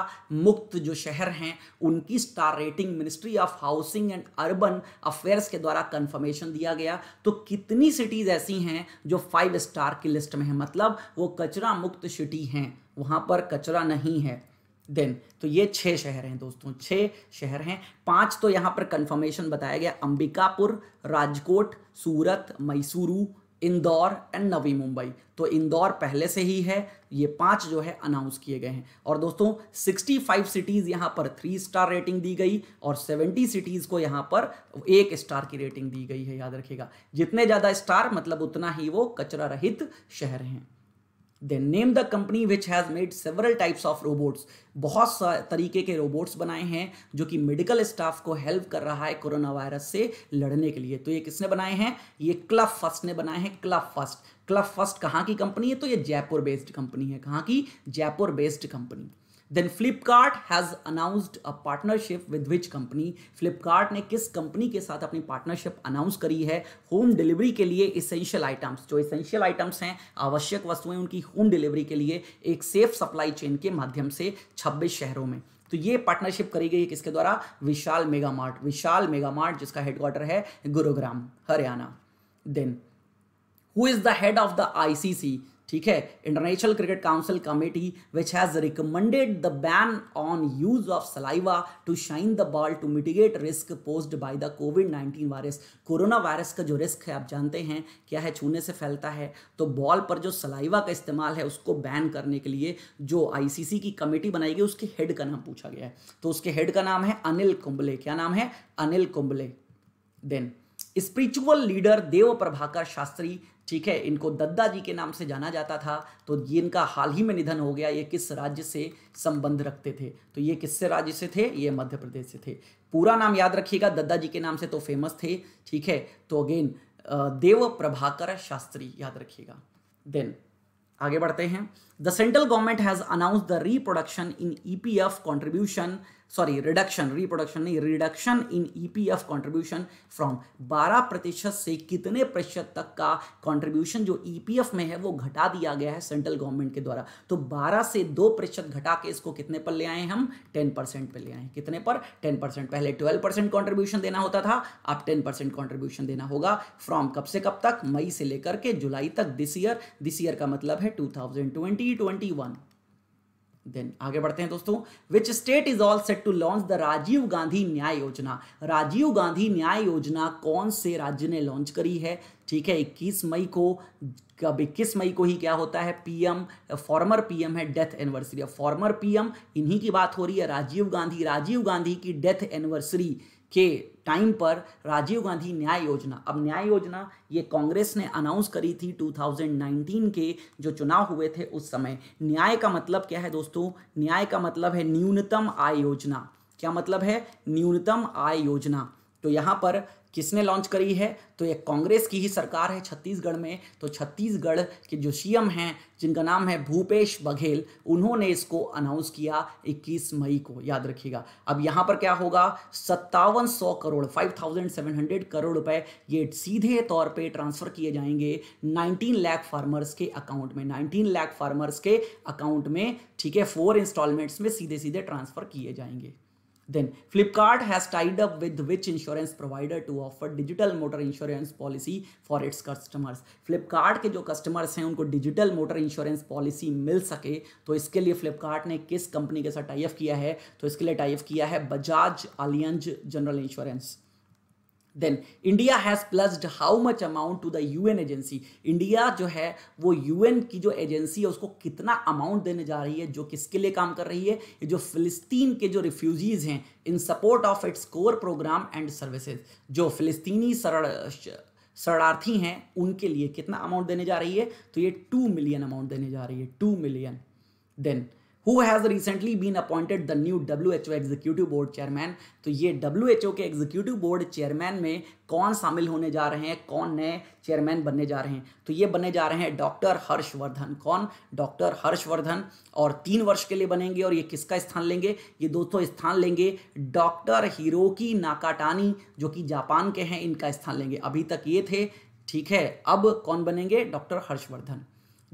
मुक्त जो शहर हैं उनकी star rating ministry of housing and urban affairs के द्वारा कंफर्मेशन दिया गया तो कितनी सिटीज ऐसी हैं जो फाइव स्टार की लिस्ट में है मतलब वो कचरा मुक्त सिटी हैं वहाँ पर कचरा नहीं है देन तो ये छः शहर हैं दोस्तों छः शहर हैं पांच तो यहाँ पर कंफर्मेशन बताया गया अंबिकापुर राजकोट सूरत मैसूरू इंदौर एंड नवी मुंबई तो इंदौर पहले से ही है ये पांच जो है अनाउंस किए गए हैं और दोस्तों 65 सिटीज़ यहाँ पर थ्री स्टार रेटिंग दी गई और 70 सिटीज़ को यहाँ पर एक स्टार की रेटिंग दी गई है याद रखिएगा जितने ज़्यादा स्टार मतलब उतना ही वो कचरा रहित शहर हैं then name the company which has made several types of robots बहुत सारे तरीके के रोबोट्स बनाए हैं जो कि मेडिकल स्टाफ को हेल्प कर रहा है कोरोना वायरस से लड़ने के लिए तो ये किसने बनाए हैं ये क्लब फर्स्ट ने बनाए हैं क्लब फर्स्ट क्लब फर्स्ट कहाँ की कंपनी है तो ये जयपुर बेस्ड कंपनी है कहाँ की Jaipur based company then Flipkart has announced a partnership with which company Flipkart ने किस कंपनी के साथ अपनी पार्टनरशिप अनाउंस करी है होम डिलीवरी के लिए इसेंशियल आइटम्स जो इसेंशियल आइटम्स हैं आवश्यक वस्तुएं उनकी होम डिलीवरी के लिए एक सेफ सप्लाई चेन के माध्यम से छब्बीस शहरों में तो ये पार्टनरशिप करी गई है किसके द्वारा Vishal mega mart Vishal mega mart जिसका हेडक्वार्टर है Gurugram Haryana then who is the head of the ICC ठीक है international cricket council committee which has recommended the ban on use of saliva to shine the ball to mitigate risk posed by the COVID nineteen virus corona virus का जो risk है आप जानते हैं क्या है छूने से फैलता है तो बॉल पर जो सलाइवा का इस्तेमाल है उसको बैन करने के लिए जो आईसीसी की कमेटी बनाई गई उसके हेड का नाम पूछा गया है तो उसके हेड का नाम है अनिल कुंबले क्या नाम है Anil Kumble then spiritual leader Dev Prabhakar Shastri ठीक है इनको दद्दा जी के नाम से जाना जाता था तो ये इनका हाल ही में निधन हो गया ये किस राज्य से संबंध रखते थे तो ये किससे राज्य से थे ये मध्य प्रदेश से थे पूरा नाम याद रखिएगा दद्दा जी के नाम से तो फेमस थे ठीक है तो अगेन देव प्रभाकर शास्त्री याद रखिएगा देन आगे बढ़ते हैं the central government has announce the reproduction in E P F contribution sorry reduction reproduction नहीं reduction in EPF contribution from 12 प्रतिशत से कितने प्रतिशत तक का कंट्रीब्यूशन जो ईपीएफ e में है वो घटा दिया गया है सेंट्रल गवर्नमेंट के द्वारा तो 12 से 2 प्रतिशत घटा के इसको कितने पर ले आए हम 10 परसेंट पर ले आए कितने पर 10 परसेंट पहले 12 परसेंट कॉन्ट्रीब्यूशन देना होता था अब टेन परसेंट कॉन्ट्रीब्यूशन देना होगा फ्रॉम कब से कब तक मई से लेकर के जुलाई तक दिस ईयर दिस ईयर का मतलब है two thousand twenty twenty one then आगे बढ़ते हैं दोस्तों which state is all set to launch the Rajiv Gandhi Nyay Yojana Rajiv Gandhi Nyay योजना कौन से राज्य ने लॉन्च करी है ठीक है 21 मई को कब 21 मई को ही क्या होता है पीएम फॉर्मर पीएम है डेथ एनिवर्सरी फॉर्मर पीएम इन्हीं की बात हो रही है राजीव गांधी राजीव गांधी की डेथ एनिवर्सरी के टाइम पर राजीव गांधी न्याय योजना अब न्याय योजना ये कांग्रेस ने अनाउंस करी थी 2019 के जो चुनाव हुए थे उस समय न्याय का मतलब क्या है दोस्तों न्याय का मतलब है न्यूनतम आय योजना क्या मतलब है न्यूनतम आय योजना तो यहाँ पर किसने लॉन्च करी है तो ये कांग्रेस की ही सरकार है छत्तीसगढ़ में तो छत्तीसगढ़ के जो सीएम हैं जिनका नाम है भूपेश बघेल उन्होंने इसको अनाउंस किया 21 मई को याद रखिएगा अब यहाँ पर क्या होगा सत्तावन सौ करोड़ 5,700 करोड़ रुपए ये सीधे तौर पे ट्रांसफर किए जाएंगे 19 लाख फार्मर्स के अकाउंट में 19 लाख फार्मर्स के अकाउंट में ठीक है फोर इंस्टॉलमेंट्स में सीधे सीधे ट्रांसफर किए जाएंगे Then Flipkart has tied up with which insurance provider to offer digital motor insurance policy for its customers? Flipkart ke jo customers hain unko digital motor insurance policy mil sake to iske liye Flipkart ne kis company ke sath tie up kiya hai to iske liye tie up kiya hai bajaj allianz general insurance then India has pledged how much amount to the UN agency India जो है वो UN की जो agency है उसको कितना amount देने जा रही है जो किसके लिए काम कर रही है ये जो फिलिस्तीन के जो रिफ्यूजीज़ हैं in support of its core programme and services जो फिलिस्तीनी शरण शरणार्थी हैं उनके लिए कितना अमाउंट देने जा रही है तो ये टू मिलियन अमाउंट देने जा रही है two million then who has recently been appointed the new W H O executive board chairman तो ये डब्ल्यू एच ओ के एग्जीक्यूटिव बोर्ड चेयरमैन में कौन शामिल होने जा रहे हैं कौन नए चेयरमैन बनने जा रहे हैं तो ये बनने जा रहे हैं डॉक्टर हर्षवर्धन कौन डॉक्टर हर्षवर्धन और तीन वर्ष के लिए बनेंगे और ये किसका स्थान लेंगे ये दोस्तों स्थान लेंगे डॉक्टर हिरोकी नाकाटानी जो कि जापान के हैं इनका स्थान लेंगे अभी तक ये थे ठीक है अब कौन बनेंगे doctor Harshvardhan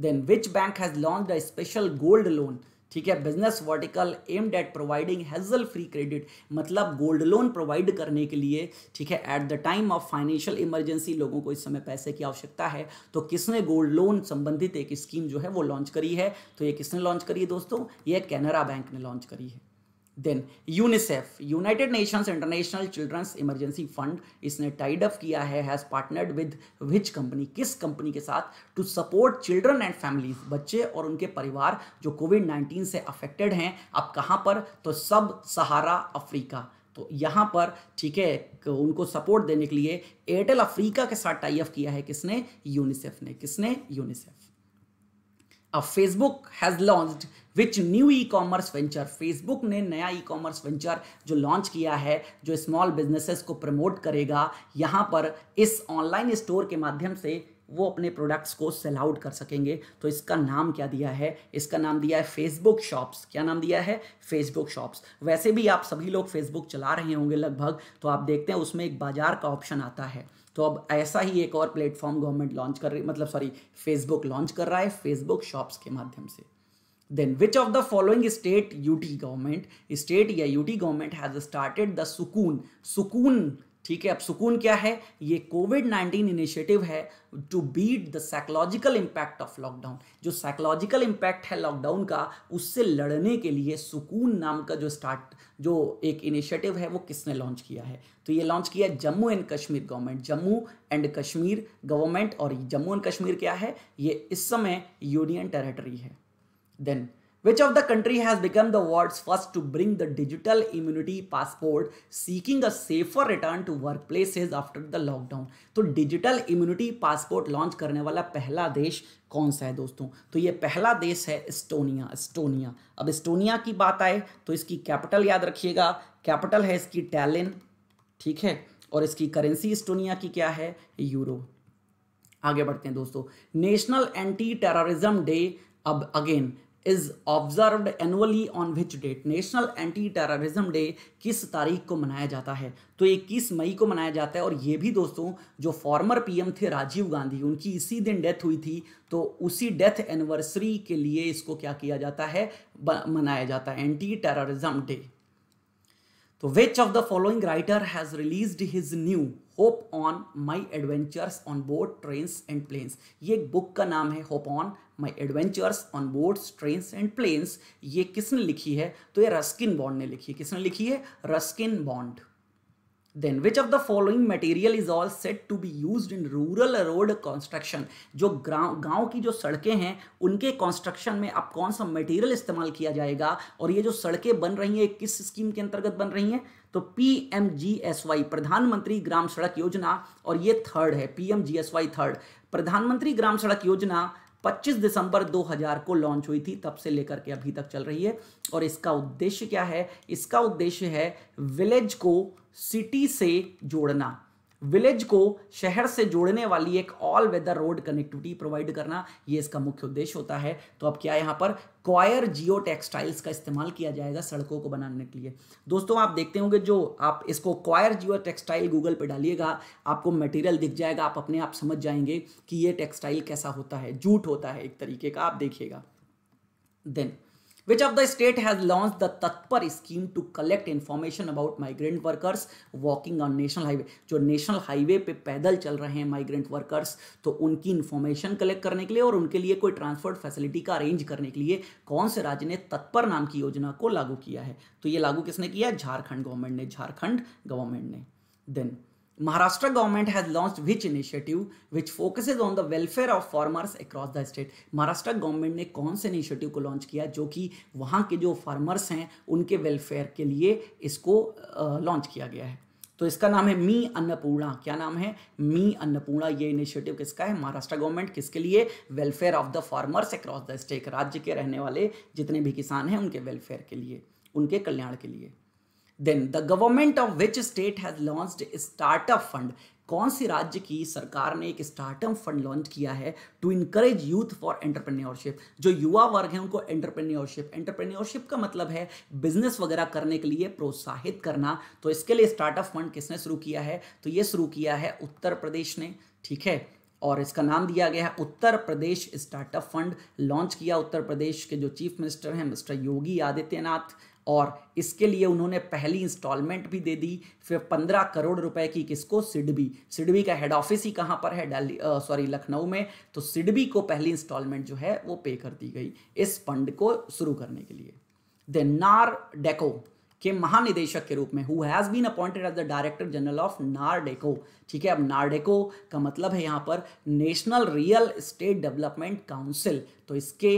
then which bank has launch the special gold loan ठीक है business vertical aimed at providing hassle free credit मतलब गोल्ड लोन प्रोवाइड करने के लिए ठीक है at the time of financial emergency लोगों को इस समय पैसे की आवश्यकता है तो किसने गोल्ड लोन संबंधित एक स्कीम जो है वो लॉन्च करी है तो ये किसने लॉन्च करी है दोस्तों ये कैनरा बैंक ने लॉन्च करी है then UNICEF united nations international children's emergency fund इसने टाइड अप किया है has partnered with which company किस कंपनी के साथ to support children and families बच्चे और उनके परिवार जो कोविड नाइन्टीन से अफेक्टेड हैं अब कहाँ पर तो सब सहारा अफ्रीका तो यहाँ पर ठीक है उनको सपोर्ट देने के लिए एयरटेल अफ्रीका के साथ टाइप किया है किसने यूनिसेफ ने किसने यूनिसेफ अब Facebook has launched which new e commerce venture Facebook ने नया ई कॉमर्स वेंचर जो लॉन्च किया है जो स्मॉल बिजनेसेस को प्रमोट करेगा यहाँ पर इस ऑनलाइन स्टोर के माध्यम से वो अपने प्रोडक्ट्स को सेल आउट कर सकेंगे तो इसका नाम क्या दिया है इसका नाम दिया है फेसबुक शॉप्स क्या नाम दिया है फेसबुक शॉप्स वैसे भी आप सभी लोग फेसबुक चला रहे होंगे लगभग तो आप देखते हैं उसमें एक बाजार का ऑप्शन आता है तो अब ऐसा ही एक और प्लेटफॉर्म गवर्नमेंट लॉन्च कर रही मतलब सॉरी फेसबुक लॉन्च कर रहा है फेसबुक शॉप्स के माध्यम से then which of the following state UT government state या UT government has started the Sukoon Sukoon ठीक है अब सुकून क्या है ये कोविड नाइन्टीन इनिशिएटिव है to beat the psychological impact of lockdown जो साइकोलॉजिकल इम्पैक्ट है लॉकडाउन का उससे लड़ने के लिए सुकून नाम का जो स्टार्ट जो एक इनिशिएटिव है वो किसने लॉन्च किया है तो ये लॉन्च किया Jammu and Kashmir government Jammu and Kashmir government और जम्मू एंड कश्मीर क्या है ये इस समय यूनियन टेरेटरी है then Which of the country has become the world's first to bring the digital immunity passport seeking a safer return to workplaces after the lockdown? तो digital immunity passport launch करने वाला पहला देश कौन सा है दोस्तों तो ये पहला देश है एस्टोनिया एस्टोनिया अब एस्टोनिया की बात आए तो इसकी कैपिटल याद रखिएगा कैपिटल है इसकी टैलिन ठीक है और इसकी करेंसी एस्टोनिया की क्या है यूरो आगे बढ़ते हैं दोस्तों नेशनल एंटी टेररिज्म डे अब again is observe annually on which date national anti terrorism day किस तारीख को मनाया जाता है तो इक्कीस मई को मनाया जाता है और ये भी दोस्तों जो फॉर्मर पीएम थे राजीव गांधी उनकी इसी दिन डेथ हुई थी तो उसी डेथ एनिवर्सरी के लिए इसको क्या किया जाता है मनाया जाता है एंटी टेररिज्म डे तो which of the following writer has release his new hop on my adventures on board train and planes ये एक बुक का नाम है hop on my adventures on boards trains and planes ये किसने लिखी है तो ये रस्किन बॉन्ड ने लिखी है किसने लिखी है Ruskin Bond then which of the following material is all set to be use in rural road construction जो गांव की जो सड़कें हैं उनके कंस्ट्रक्शन में अब कौन सा मटेरियल इस्तेमाल किया जाएगा और ये जो सड़कें बन रही हैं किस स्कीम के अंतर्गत बन रही हैं तो P M G S Y Pradhan Mantri Gram Sadak Yojana और ये थर्ड है P M G S Y third Pradhan Mantri Gram Sadak योजना 25 दिसंबर 2000 को लॉन्च हुई थी तब से लेकर के अभी तक चल रही है और इसका उद्देश्य क्या है इसका उद्देश्य है विलेज को सिटी से जोड़ना विलेज को शहर से जोड़ने वाली एक all weather road connectivity provide करना ये इसका मुख्य उद्देश्य होता है तो अब क्या यहाँ पर क्वायर जियो टेक्सटाइल्स का इस्तेमाल किया जाएगा सड़कों को बनाने के लिए दोस्तों आप देखते होंगे जो आप इसको क्वायर जियो टेक्सटाइल गूगल पे डालिएगा आपको मटेरियल दिख जाएगा आप अपने आप समझ जाएंगे कि ये टेक्सटाइल कैसा होता है जूट होता है एक तरीके का आप देखिएगा then Which of the state has launched the Tatpar scheme to collect information about migrant workers walking on national highway? जो national highway पे पैदल चल रहे हैं migrant workers तो उनकी information collect करने के लिए और उनके लिए कोई transport facility का arrange करने के लिए कौन से राज्य ने तत्पर नाम की योजना को लागू किया है तो ये लागू किसने किया झारखंड गवर्नमेंट ने झारखंड गवर्नमेंट ने then Maharashtra government has launch which initiative which focuses on the welfare of farmers across the state Maharashtra government ने कौन से इनिशिएटिव को लॉन्च किया जो कि वहाँ के जो फार्मर्स हैं उनके वेलफेयर के लिए इसको लॉन्च किया गया है तो इसका नाम है मी अन्नपूर्णा क्या नाम है मी अन्नपूर्णा ये इनिशिएटिव किसका है महाराष्ट्र गवर्नमेंट किसके लिए welfare of the farmers across the state राज्य के रहने वाले जितने भी किसान हैं उनके वेलफेयर के लिए उनके कल्याण के लिए then the government of which state has launch startup fund कौन सी राज्य की सरकार ने एक स्टार्टअप फंड लॉन्च किया है to encourage youth for entrepreneurship जो युवा वर्ग है उनको एंटरप्रेन्योरशिप एंटरप्रेन्योरशिप का मतलब है बिजनेस वगैरह करने के लिए प्रोत्साहित करना तो इसके लिए स्टार्टअप फंड किसने शुरू किया है तो ये शुरू किया है उत्तर प्रदेश ने ठीक है और इसका नाम दिया गया है Uttar Pradesh startup fund launch किया उत्तर प्रदेश के जो चीफ मिनिस्टर हैं मिस्टर योगी आदित्यनाथ और इसके लिए उन्होंने पहली इंस्टॉलमेंट भी दे दी फिर पंद्रह करोड़ रुपए की किसको सिडबी सिडबी का हेड ऑफिस ही कहाँ पर है दिल्ली सॉरी लखनऊ में तो सिडबी को पहली इंस्टॉलमेंट जो है वो पे कर दी गई इस फंड को शुरू करने के लिए देन नार डेको के महानिदेशक के रूप में who has been appointed as the director general of NAREDCO ठीक है अब नारडेको का मतलब है यहाँ पर national real estate development council तो इसके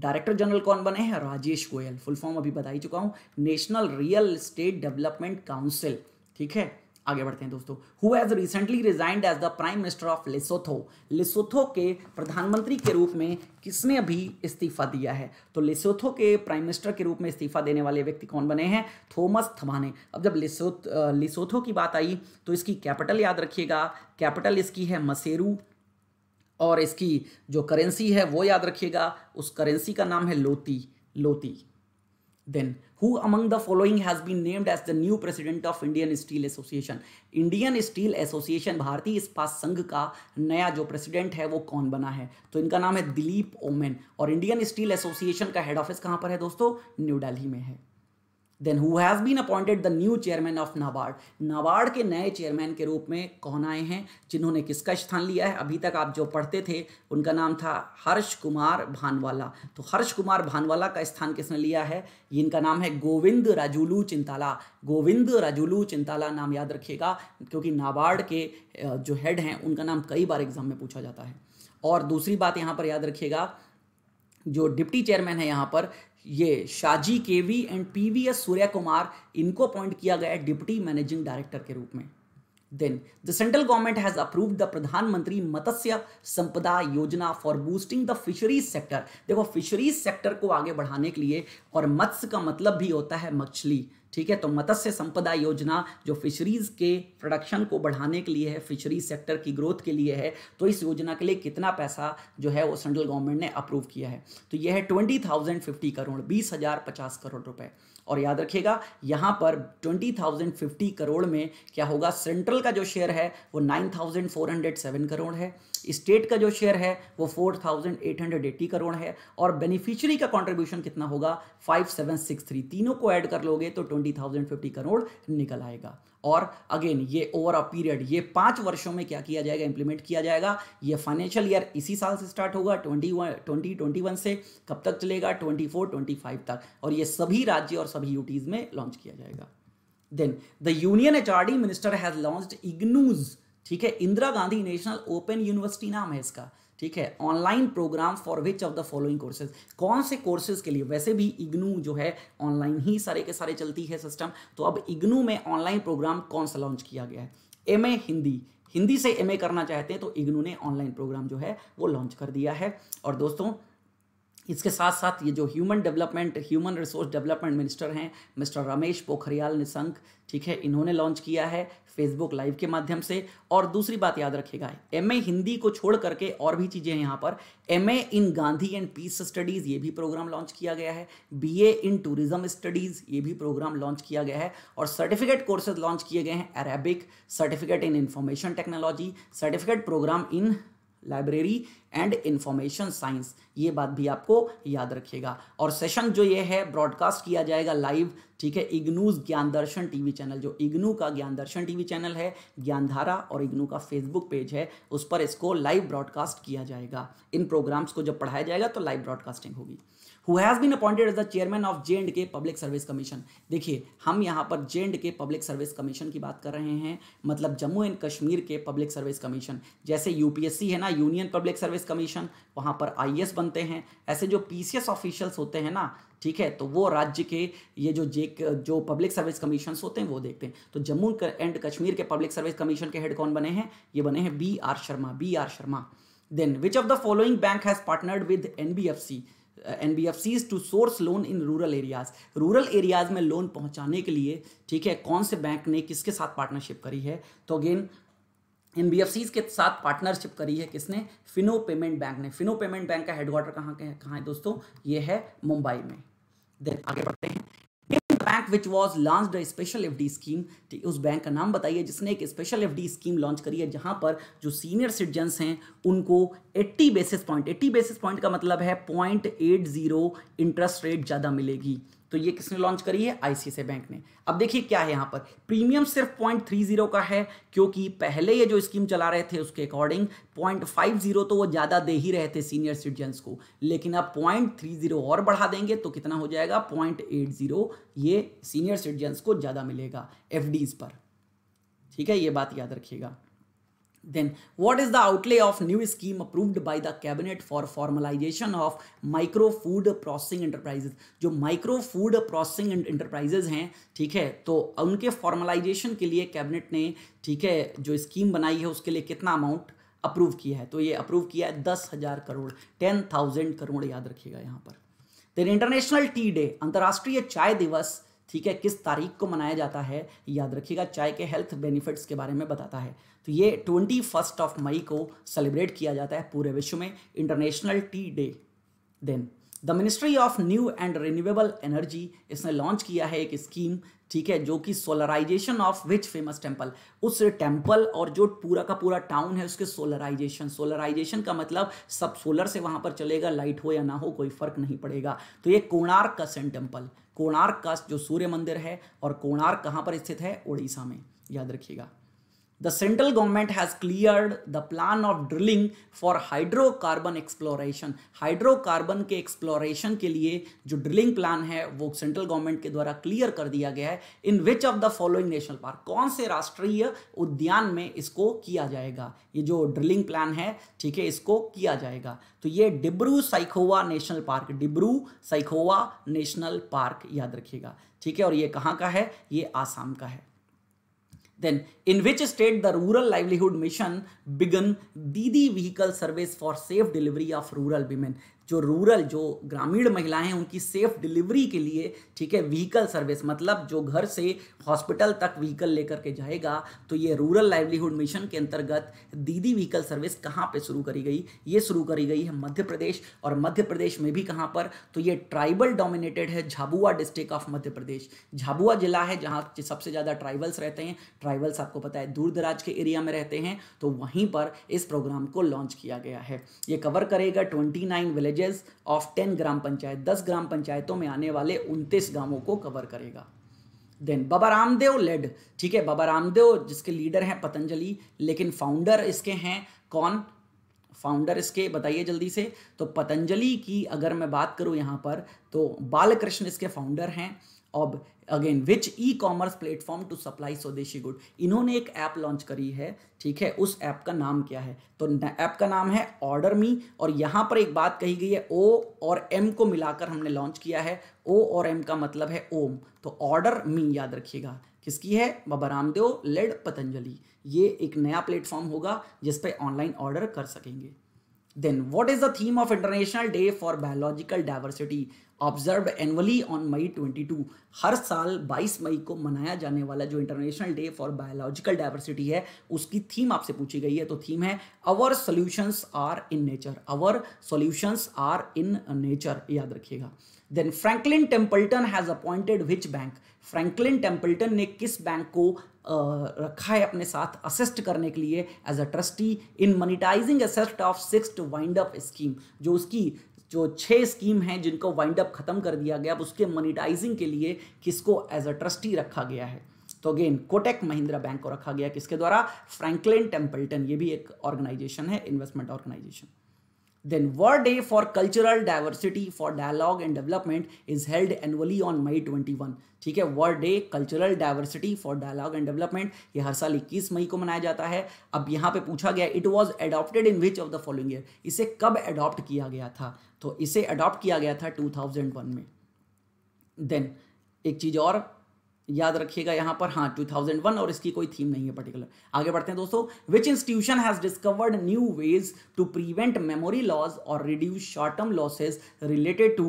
डायरेक्टर जनरल कौन बने हैं राजेश गोयल फुल फॉर्म अभी बता ही चुका हूँ national real estate development council ठीक है आगे बढ़ते हैं दोस्तों who has recently resigned as the prime minister of Lesotho Lesotho के प्रधानमंत्री के रूप में किसने अभी इस्तीफा दिया है तो लेसोथो के प्राइम मिनिस्टर के रूप में इस्तीफा देने वाले व्यक्ति कौन बने हैं थोमस थमाने अब जब लेसोथ लेसोथो की बात आई तो इसकी कैपिटल याद रखिएगा कैपिटल इसकी है मसेरू और इसकी जो करेंसी है वो याद रखिएगा उस करेंसी का नाम है Loti Loti then who among the following has been named as the new president of Indian Steel Association Indian Steel Association भारतीय इस्पात संघ का नया जो प्रेसिडेंट है वो कौन बना है तो इनका नाम है दिलीप ओमेन और इंडियन स्टील एसोसिएशन का हेड ऑफिस कहाँ पर है दोस्तों न्यू डेल्ही में है then who has been appointed the new chairman of NABARD NABARD के नए चेयरमैन के रूप में कौन आए हैं जिन्होंने किसका स्थान लिया है अभी तक आप जो पढ़ते थे उनका नाम था हर्ष कुमार भानवाला तो हर्ष कुमार भानवाला का स्थान किसने लिया है इनका नाम है गोविंद राजुलू चिंताला गोविंद राजुलू चिंताला नाम याद रखिएगा क्योंकि नाबार्ड के जो हेड हैं उनका नाम कई बार एग्जाम में पूछा जाता है और दूसरी बात यहाँ पर याद रखिएगा जो डिप्टी चेयरमैन है यहाँ पर ये Shaji K V and P V S Surya Kumar इनको अपॉइंट किया गया है डिप्टी मैनेजिंग डायरेक्टर के रूप में then the central government has approved the Pradhan Mantri Matsya Sampada Yojana for boosting the fisheries sector देखो फिशरीज सेक्टर को आगे बढ़ाने के लिए और मत्स्य का मतलब भी होता है मछली ठीक है तो मत्स्य संपदा योजना जो फिशरीज के प्रोडक्शन को बढ़ाने के लिए है फिशरीज सेक्टर की ग्रोथ के लिए है तो इस योजना के लिए कितना पैसा जो है वो सेंट्रल गवर्नमेंट ने अप्रूव किया है तो यह है ट्वेंटी थाउजेंड फिफ्टी करोड़ बीस हजार पचास करोड़ रुपए और याद रखिएगा यहाँ पर ट्वेंटी थाउजेंड फिफ्टी करोड़ में क्या होगा सेंट्रल का जो शेयर है वो nine thousand four hundred seven crore है स्टेट का जो शेयर है वो four thousand eight hundred eighty crore है और बेनिफिशियरी का कॉन्ट्रीब्यूशन कितना होगा फाइव सेवन सिक्स थ्री तीनों को ऐड कर लोगे तो ट्वेंटी थाउजेंड फिफ्टी करोड़ निकल आएगा और अगेन ये ओवर अ पीरियड ये पाँच वर्षों में क्या किया जाएगा इंप्लीमेंट किया जाएगा ये फाइनेंशियल ईयर इसी साल से स्टार्ट होगा twenty one twenty twenty one से कब तक चलेगा ट्वेंटी फोर ट्वेंटी फाइव तक और ये सभी राज्य और सभी यूटीज़ में लॉन्च किया जाएगा then the union H D minister has launch IGNOU's ठीक है Indira Gandhi national open university नाम है इसका ठीक है online program for which of the following courses कौन से कोर्सेज के लिए वैसे भी इग्नू जो है ऑनलाइन ही सारे के सारे चलती है सिस्टम तो अब इग्नू में ऑनलाइन प्रोग्राम कौन सा लॉन्च किया गया है एम हिंदी हिंदी से एम करना चाहते हैं तो इग्नू ने ऑनलाइन प्रोग्राम जो है वो लॉन्च कर दिया है और दोस्तों इसके साथ साथ ये जो human development human resource development minister हैं मिस्टर रमेश पोखरियाल निशंक ठीक है इन्होंने लॉन्च किया है फेसबुक लाइव के माध्यम से और दूसरी बात याद रखिएगा एम ए हिंदी को छोड़ करके और भी चीज़ें यहाँ पर M A in Gandhi and peace studies ये भी प्रोग्राम लॉन्च किया गया है B A in tourism studies ये भी प्रोग्राम लॉन्च किया गया है और सर्टिफिकेट कोर्सेज लॉन्च किए गए हैं Arabic certificate in information technology certificate program in library and information science ये बात भी आपको याद रखिएगा और सेशन जो ये है ब्रॉडकास्ट किया जाएगा लाइव ठीक है इग्नूज ज्ञान दर्शन टीवी चैनल जो इग्नू का ज्ञान दर्शन टीवी चैनल है ज्ञानधारा और इग्नू का फेसबुक पेज है उस पर इसको लाइव ब्रॉडकास्ट किया जाएगा इन प्रोग्राम्स को जब पढ़ाया जाएगा तो लाइव ब्रॉडकास्टिंग होगी who has been appointed as the chairman of J K public service commission देखिए हम यहाँ पर जे के पब्लिक सर्विस कमीशन की बात कर रहे हैं मतलब जम्मू एंड कश्मीर के पब्लिक सर्विस कमीशन जैसे यूपीएससी है ना यूनियन पब्लिक सर्विस कमीशन वहाँ पर आई e बनते हैं ऐसे जो पी ऑफिशियल्स होते हैं ना ठीक है तो वो राज्य के ये जो जे जो पब्लिक सर्विस कमीशन होते हैं वो देखते हैं तो जम्मू एंड कश्मीर के पब्लिक सर्विस कमीशन के हेड कौन बने हैं ये बने हैं B are Sharma B are Sharma then which of the following bank has partnered with N B F C N B F two source loan in rural areas rural areas में loan पहुंचाने के लिए ठीक है कौन से बैंक ने किसके साथ पार्टनरशिप करी है तो अगेन एन बी एफ के साथ पार्टनरशिप करी है किसने फिनो पेमेंट बैंक ने फिनो पेमेंट बैंक का हेडक्वार्टर कहाँ कहाँ है दोस्तों ये है मुंबई में देन आगे बढ़ते हैं bank which was launch special F scheme उस बैंक का नाम बताइए जिसने एक स्पेशल एफ स्कीम लॉन्च करी है जहां पर जो सीनियर सिटीजन हैं उनको 80 बेसिस पॉइंट 80 बेसिस पॉइंट का मतलब है point eight zero interest rate ज़्यादा मिलेगी तो ये किसने लॉन्च करी है आईसीआई बैंक ने अब देखिए क्या है यहाँ पर प्रीमियम सिर्फ पॉइंट थ्री जीरो का है क्योंकि पहले ये जो स्कीम चला रहे थे उसके अकॉर्डिंग पॉइंट फाइव जीरो तो वो ज़्यादा दे ही रहे थे सीनियर सिटीजन्स को लेकिन अब पॉइंट थ्री जीरो और बढ़ा देंगे तो कितना हो जाएगा पॉइंट एट जीरो ये सीनियर सिटीजन्स को ज़्यादा मिलेगा एफ पर ठीक है ये बात याद रखिएगा Then what is the outlay of new scheme approved by the cabinet for formalization of micro food processing enterprises जो micro food processing enterprises हैं ठीक है तो उनके formalization के लिए cabinet ने ठीक है जो scheme बनाई है उसके लिए कितना amount approve किया है तो ये approve किया है दस हजार करोड़ टेन थाउजेंड करोड़ याद रखिएगा यहाँ पर देन इंटरनेशनल टी डे अंतर्राष्ट्रीय चाय दिवस ठीक है किस तारीख को मनाया जाता है याद रखिएगा चाय के हेल्थ बेनिफिट्स के बारे में बताता है तो ये ट्वेंटी फर्स्ट ऑफ मई को सेलिब्रेट किया जाता है पूरे विश्व में international tea day then the ministry of new and renewable energy इसने लॉन्च किया है एक स्कीम ठीक है जो कि solarization of which famous temple उस टेम्पल और जो पूरा का पूरा टाउन है उसके सोलराइजेशन सोलराइजेशन का मतलब सब सोलर से वहां पर चलेगा लाइट हो या ना हो कोई फर्क नहीं पड़ेगा तो ये कोणार्क का सेंट टेम्पल कोणार्क का जो सूर्य मंदिर है और कोणार्क कहाँ पर स्थित है उड़ीसा में याद रखिएगा The central government has cleared the plan of drilling for hydrocarbon exploration hydrocarbon के एक्सप्लोरेशन के लिए जो ड्रिलिंग प्लान है वो सेंट्रल गवर्नमेंट के द्वारा क्लियर कर दिया गया है in which of the following national park कौन से राष्ट्रीय उद्यान में इसको किया जाएगा ये जो ड्रिलिंग प्लान है ठीक है इसको किया जाएगा तो ये Dibru Saikhowa national park Dibru Saikhowa national park याद रखिएगा ठीक है और ये कहाँ का है ये आसाम का है Then, in which state the Rural Livelihood Mission began Didi vehicle service for safe delivery of rural women? जो रूरल जो ग्रामीण महिलाएं हैं उनकी सेफ डिलीवरी के लिए ठीक है व्हीकल सर्विस मतलब जो घर से हॉस्पिटल तक व्हीकल लेकर के जाएगा तो ये रूरल लाइवलीहुड मिशन के अंतर्गत दीदी व्हीकल सर्विस कहाँ पे शुरू करी गई ये शुरू करी गई है मध्य प्रदेश और मध्य प्रदेश में भी कहाँ पर तो ये ट्राइबल डोमिनेटेड है झाबुआ डिस्ट्रिक्ट ऑफ मध्य प्रदेश झाबुआ जिला है जहाँ सबसे ज़्यादा ट्राइबल्स रहते हैं ट्राइबल्स आपको पता है दूर दराज के एरिया में रहते हैं तो वहीं पर इस प्रोग्राम को लॉन्च किया गया है ये कवर करेगा twenty nine village villages of ten gram panchayat दस ग्राम पंचायतों में आने वाले उनतीस गांवों को कवर करेगा देन बाबा रामदेव लेड ठीक है बाबा रामदेव जिसके लीडर हैं पतंजलि लेकिन फाउंडर इसके हैं कौन फाउंडर इसके बताइए जल्दी से तो पतंजलि की अगर मैं बात करूं यहां पर तो बालकृष्ण इसके फाउंडर हैं अब again which e commerce platform to supply swadeshi good इन्होंने एक ऐप लॉन्च करी है ठीक है उस ऐप का नाम क्या है तो ऐप का नाम है ऑर्डर मी और यहाँ पर एक बात कही गई है ओ और एम को मिलाकर हमने लॉन्च किया है ओ और एम का मतलब है ओम तो ऑर्डर मी याद रखिएगा किसकी है बाबा रामदेव लेड पतंजलि ये एक नया प्लेटफॉर्म होगा जिस ऑनलाइन ऑर्डर कर सकेंगे Then, what is the theme of international day for biological Diversity? Observe annually on May twenty two हर साल बाईस मई को मनाया जाने वाला जो international day for biological diversity है उसकी थीम आपसे पूछी गई है तो थीम है our solutions are in nature our solutions are in nature याद रखिएगा then Franklin Templeton has appointed which bank Franklin Templeton ने किस बैंक को रखा है अपने साथ असिस्ट करने के लिए as a trustee in monetizing assets of six wind up scheme जो उसकी जो छः स्कीम हैं जिनको वाइंड अप खत्म कर दिया गया अब उसके मनीटाइजिंग के लिए किसको एज अ ट्रस्टी रखा गया है तो अगेन कोटेक महिंद्रा बैंक को रखा गया किसके द्वारा फ्रैंकलिन टेम्पल्टन ये भी एक ऑर्गेनाइजेशन है investment organization then world Day for Cultural Diversity for Dialogue and Development is held annually on May 21. ठीक है world day cultural diversity for dialogue and development ये हर साल 21 मई को मनाया जाता है अब यहाँ पे पूछा गया it was adopted in which of the following year इसे कब एडॉप्ट किया गया था तो इसे अडॉप्ट किया गया था 2001 में देन एक चीज़ और याद रखिएगा यहाँ पर हाँ 2001 और इसकी कोई थीम नहीं है पर्टिकुलर आगे बढ़ते हैं दोस्तों which institution has discovered new ways to prevent memory loss और reduce short term losses related to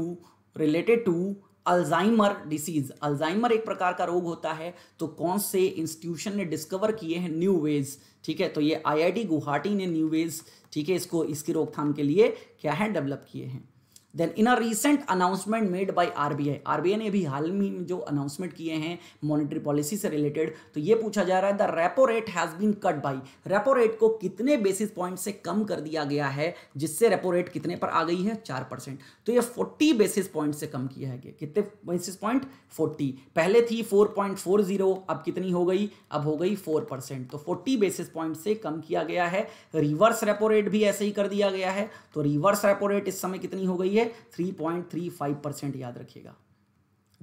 related to Alzheimer disease Alzheimer एक प्रकार का रोग होता है तो कौन से इंस्टीट्यूशन ने डिस्कवर किए हैं न्यू वेज ठीक है तो ये टी गुवाहाटी ने न्यू वेज ठीक है इसको इसकी रोकथाम के लिए क्या है डेवलप किए हैं then in a recent announcement made by RBI RBI ने भी हाल में जो अनाउंसमेंट किए हैं मॉनेटरी पॉलिसी से रिलेटेड तो ये पूछा जा रहा है the repo rate has been cut by repo rate को कितने बेसिस पॉइंट से कम कर दिया गया है जिससे रेपो रेट कितने पर आ गई है चार परसेंट तो ये फोर्टी बेसिस पॉइंट से कम किया है कितने बेसिस पॉइंट फोर्टी पहले थी फोर पॉइंट फोर जीरो अब कितनी हो गई अब हो गई फोर परसेंट तो फोर्टी बेसिस पॉइंट से कम किया गया है रिवर्स रेपो रेट भी ऐसे ही कर दिया गया है तो रिवर्स रेपो रेट इस समय कितनी हो गई है है 3.35 परसेंट याद रखिएगा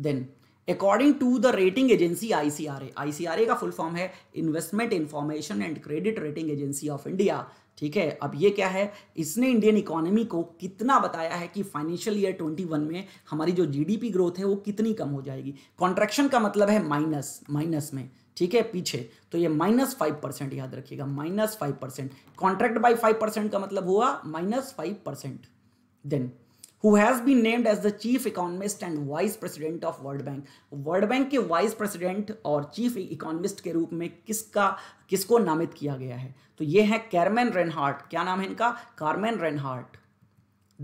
then according to the rating agency ICRA ICRA का फुल फॉर्म है investment information and credit rating agency of India ठीक है अब ये क्या है इसने इंडियन इकोनॉमी को कितना बताया है कि फाइनेंशियल ईयर 21 में हमारी जो जीडीपी ग्रोथ है वो कितनी कम हो जाएगी कॉन्ट्रेक्शन का मतलब है माइनस माइनस में ठीक है पीछे तो ये माइनस फाइव परसेंट याद रखिएगा minus five percent contract by five percent का मतलब हुआ minus five percent then who has been named as the chief economist and vice president of World Bank World Bank के वाइस प्रेसिडेंट और chief economist के रूप में किसका किसको नामित किया गया है तो ये है कैरमेन रेनहार्ट क्या नाम है इनका Carmen Reinhart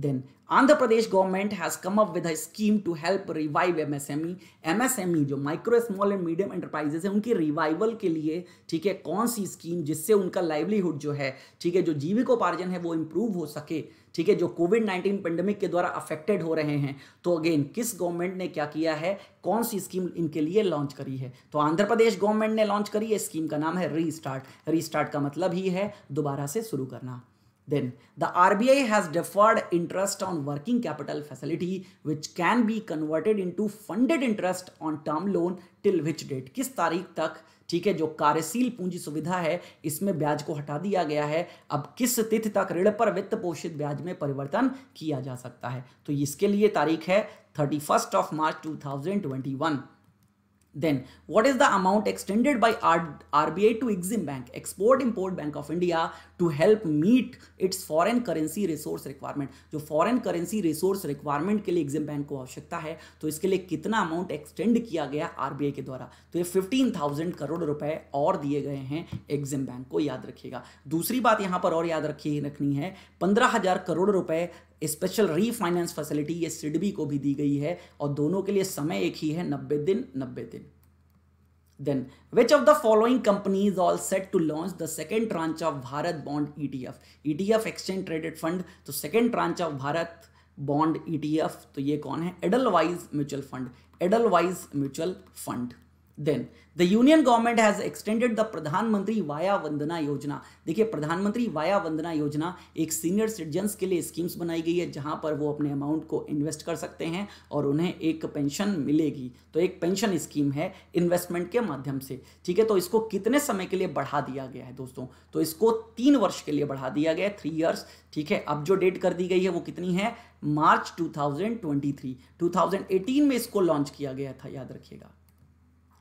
then andhra pradesh government has come up with a scheme to help revive msme msme जो micro small and medium enterprises है उनकी रिवाइवल के लिए ठीक है कौन सी स्कीम जिससे उनका लाइवलीहुड जो है ठीक है जो जीविकोपार्जन है वो इम्प्रूव हो सके ठीक है जो कोविड नाइन्टीन पेंडेमिक के द्वारा अफेक्टेड हो रहे हैं तो अगेन किस गवर्नमेंट ने क्या किया है कौन सी स्कीम इनके लिए लॉन्च करी है तो आंध्र प्रदेश गवर्नमेंट ने लॉन्च करी है स्कीम का नाम है रीस्टार्ट रीस्टार्ट का मतलब ही है दोबारा से शुरू करना R B I has deferred interest on working capital facility which can be converted into funded interest on term loan till which date किस तारीख तक ठीक है जो कार्यशील पूंजी सुविधा है इसमें ब्याज को हटा दिया गया है अब किस तिथि तक ऋण पर वित्त पोषित ब्याज में परिवर्तन किया जा सकता है तो इसके लिए तारीख है thirty first of March two thousand twenty one Then, what is the amount extended by R RBI to Exim Bank, Export Import Bank of India, to help meet its foreign currency resource requirement? जो foreign currency resource requirement के लिए Exim Bank को आवश्यकता है तो इसके लिए कितना amount extend किया गया आरबीआई के द्वारा तो ये 15,000 करोड़ रुपए और दिए गए हैं एग्जिम बैंक को याद रखिएगा दूसरी बात यहाँ पर और याद रखिए रखनी है 15,000 करोड़ रुपए स्पेशल रीफाइनेंस फैसिलिटी ये सिडबी को भी दी गई है और दोनों के लिए समय एक ही है नब्बे दिन नब्बे दिन Then, which of the following companies all set to launch the second tranche of Bharat Bond ETF? ETF Exchange Traded Fund. तो second tranche of Bharat Bond ETF तो ये कौन है Edelweiss mutual fund Edelweiss mutual fund then the union government has extended the Pradhan Mantri Vaya Vandana Yojana देखिए प्रधानमंत्री वाया वंदना योजना एक senior citizens के लिए स्कीम्स बनाई गई है जहां पर वो अपने अमाउंट को इन्वेस्ट कर सकते हैं और उन्हें एक पेंशन मिलेगी तो एक पेंशन स्कीम है इन्वेस्टमेंट के माध्यम से ठीक है तो इसको कितने समय के लिए बढ़ा दिया गया है दोस्तों तो इसको तीन वर्ष के लिए बढ़ा दिया गया है थ्री ईयर्स ठीक है अब जो डेट कर दी गई है वो कितनी है मार्च टू थाउजेंड में इसको लॉन्च किया गया था याद रखिएगा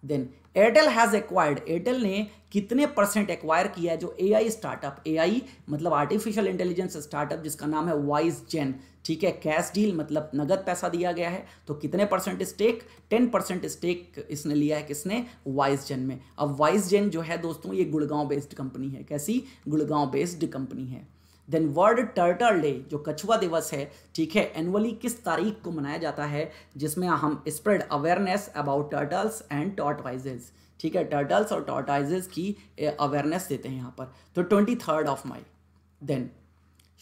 then Airtel has acquired Airtel ने कितने परसेंट एक्वायर किया है जो ए आई स्टार्टअप ए आई मतलब आर्टिफिशियल इंटेलिजेंस स्टार्टअप जिसका नाम है वाइस जेन ठीक है कैश डील मतलब नगद पैसा दिया गया है तो कितने percent stake ten percent stake इसने लिया है किसने वाइस जेन में अब वाइस जेन जो है दोस्तों ये गुड़गांव बेस्ड कंपनी है कैसी गुड़गांव बेस्ड कंपनी है देन वर्ल्ड टर्टल डे जो कछुआ दिवस है ठीक है एनुअली किस तारीख को मनाया जाता है जिसमें हम spread awareness about turtles and tortoises ठीक है टर्टल्स और टॉटाइजेज की अवेयरनेस देते हैं यहाँ पर तो twenty third of May then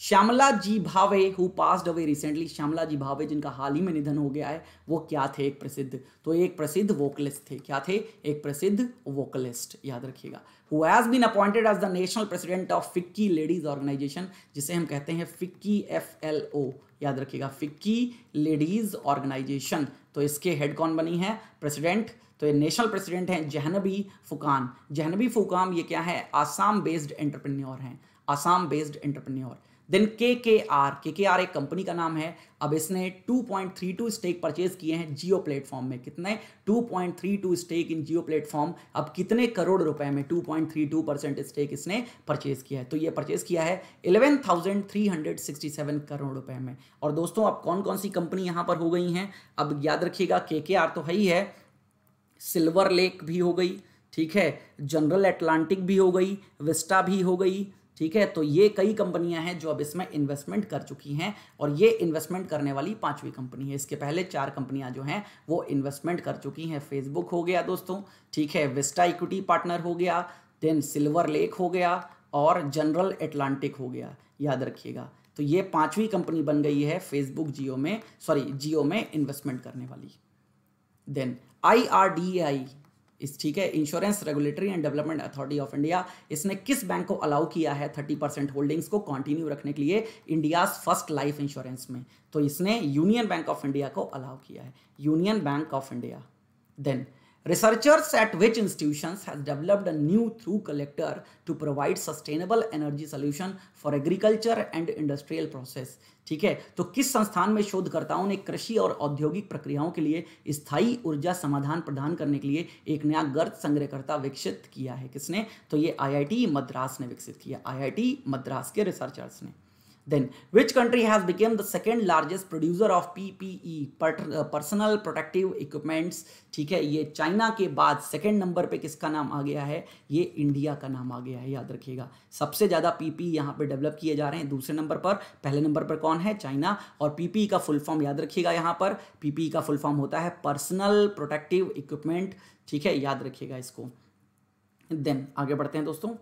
Shyamala G Bhave who passed away recently Shyamala G Bhave जिनका हाल ही में निधन हो गया है वो क्या थे एक प्रसिद्ध तो एक प्रसिद्ध वोकलिस्ट थे क्या थे एक प्रसिद्ध वोकलिस्ट याद रखिएगा who has been appointed as the national president of FICCI ladies organization जिसे हम कहते हैं फिक्की एफ एल ओ याद रखिएगा फिक्की लेडीज ऑर्गेनाइजेशन तो इसके हेड कौन बनी है प्रेसिडेंट तो ये नेशनल प्रेसिडेंट हैं जहनबी फुकान जहनबी फुकान ये क्या है आसाम बेस्ड एंटरप्रेन्योर हैं आसाम बेस्ड एंटरप्रेन्योर देन के के आर के के आर एक कंपनी का नाम है अब इसने 2.32 स्टेक परचेज किए हैं जियो प्लेटफॉर्म में कितने 2.32 स्टेक इन जियो प्लेटफॉर्म अब कितने करोड़ रुपए में 2.32 परसेंट स्टेक इसने परचेज किया है तो ये परचेज किया है 11,367 करोड़ रुपए में और दोस्तों अब कौन कौन सी कंपनी यहाँ पर हो गई हैं अब याद रखिएगा के के आर तो है ही है सिल्वर लेक भी हो गई ठीक है जनरल एटलांटिक भी हो गई विस्टा भी हो गई ठीक है तो ये कई कंपनियां हैं जो अब इसमें इन्वेस्टमेंट कर चुकी हैं और ये इन्वेस्टमेंट करने वाली पांचवी कंपनी है इसके पहले चार कंपनियां जो हैं वो इन्वेस्टमेंट कर चुकी हैं फेसबुक हो गया दोस्तों ठीक है विस्टा इक्विटी पार्टनर हो गया देन सिल्वर लेक हो गया और जनरल एटलांटिक हो गया याद रखिएगा तो ये पांचवी कंपनी बन गई है फेसबुक जियो में सॉरी जियो में इन्वेस्टमेंट करने वाली then I R D I इस ठीक है insurance regulatory and development authority of India इसने किस बैंक को अलाउ किया है 30 परसेंट होल्डिंग्स को कंटिन्यू रखने के लिए इंडियाज फर्स्ट लाइफ इंश्योरेंस में तो इसने यूनियन बैंक ऑफ इंडिया को अलाउ किया है union bank of India then Researchers at which institutions has developed a new through collector to provide sustainable energy solution for agriculture and industrial process ठीक है तो किस संस्थान में शोधकर्ताओं ने कृषि और औद्योगिक प्रक्रियाओं के लिए स्थायी ऊर्जा समाधान प्रदान करने के लिए एक नया गर्त संग्रहकर्ता विकसित किया है किसने तो ये आईआईटी मद्रास ने विकसित किया आईआईटी मद्रास के रिसर्चर्स ने Then, which country has become the second largest producer of PPE personal protective equipments ठीक है ये चाइना के बाद सेकेंड नंबर पे किसका नाम आ गया है ये इंडिया का नाम आ गया है याद रखिएगा सबसे ज़्यादा पीपी e यहाँ पे डेवलप किए जा रहे हैं दूसरे नंबर पर पहले नंबर पर कौन है चाइना और पीपी e का फुल फॉर्म याद रखिएगा यहाँ पर पीपी e का फुल फॉर्म होता है पर्सनल प्रोटेक्टिव इक्विपमेंट ठीक है याद रखिएगा इसको देन आगे बढ़ते हैं दोस्तों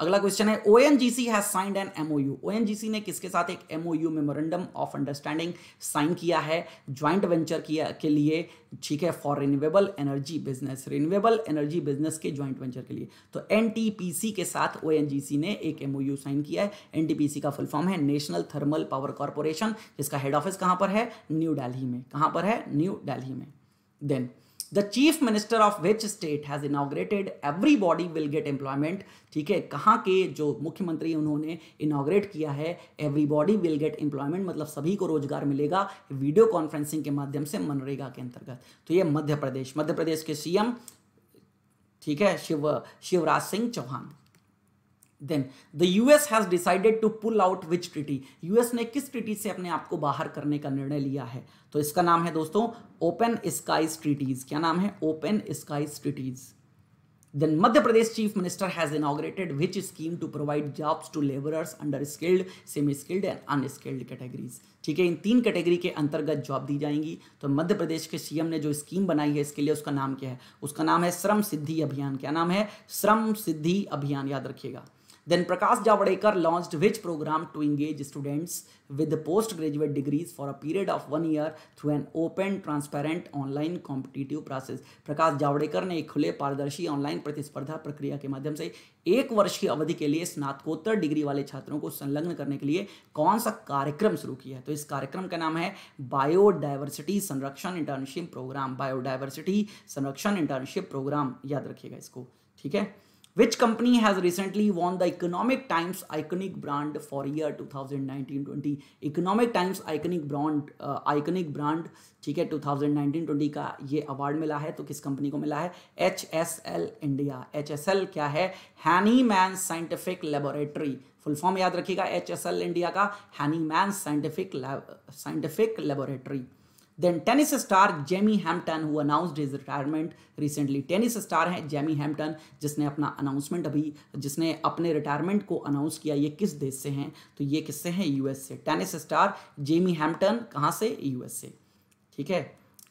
अगला क्वेश्चन है O N G C has signed an MOU O N G C ने किसके साथ एक MOU memorandum of understanding sign किया है ज्वाइंट वेंचर किया के लिए ठीक है for renewable energy business renewable energy business के ज्वाइंट वेंचर के लिए तो एन के साथ ओ ने एक एमओयू साइन किया है एन का फुल फॉर्म है नेशनल थर्मल पावर कॉरपोरेशन जिसका हेड ऑफिस कहाँ पर है न्यू डेल्ही में कहाँ पर है न्यू डेल्ही में then the chief minister of which state has inaugurated everybody will get employment ठीक है कहाँ के जो मुख्यमंत्री उन्होंने इनाग्रेट किया है everybody will get employment मतलब सभी को रोजगार मिलेगा वीडियो कॉन्फ्रेंसिंग के माध्यम से मनरेगा के अंतर्गत तो ये मध्य प्रदेश मध्य प्रदेश के सीएम ठीक है Shiv Shivraj Singh Chouhan then the US has decided to pull out which treaty US ने किस ट्रिटी से अपने आप को बाहर करने का निर्णय लिया है तो इसका नाम है दोस्तों ओपन स्काईज ट्रिटीज क्या नाम है open skies treaties then Madhya Pradesh chief minister has inaugurated which scheme to provide jobs to labourers under skilled semi skilled and unskilled categories ठीक है इन तीन कैटेगरी के अंतर्गत जॉब दी जाएंगी तो मध्य प्रदेश के सीएम ने जो स्कीम बनाई है इसके लिए उसका नाम क्या है उसका नाम है श्रम सिद्धि अभियान क्या नाम है श्रम सिद्धि अभियान याद रखिएगा then Prakash Javadekar launch which programme to engage students with post graduate degrees for a period of one year through an open transparent online competitive process Prakash Javadekar ने एक खुले पारदर्शी ऑनलाइन प्रतिस्पर्धा प्रक्रिया के माध्यम से एक वर्ष की अवधि के लिए स्नातकोत्तर डिग्री वाले छात्रों को संलग्न करने के लिए कौन सा कार्यक्रम शुरू किया है तो इस कार्यक्रम का नाम है बायोडाइवर्सिटी संरक्षण इंटर्नशिप प्रोग्राम बायोडाइवर्सिटी संरक्षण इंटर्नशिप प्रोग्राम याद रखिएगा इसको ठीक है Which company has recently won the Economic Times Iconic Brand for year 2019-20? Economic Times Iconic Brand uh, Iconic Brand ठीक है 2019-20 का ये अवार्ड मिला है तो किस कंपनी को मिला है H S L India H S L क्या है Hahnemann scientific laboratory full form याद रखिएगा एच एस एल इंडिया का Hahnemann scientific scientific laboratory then tennis star Jamie Hampton who announced his retirement recently tennis star हैं Jamie Hampton जिसने अपना announcement अभी जिसने अपने रिटायरमेंट को अनाउंस किया ये किस देश से हैं तो ये किससे हैं यूएस से टेनिस स्टार जेमी हैम्पटन कहाँ से यूएस से ठीक है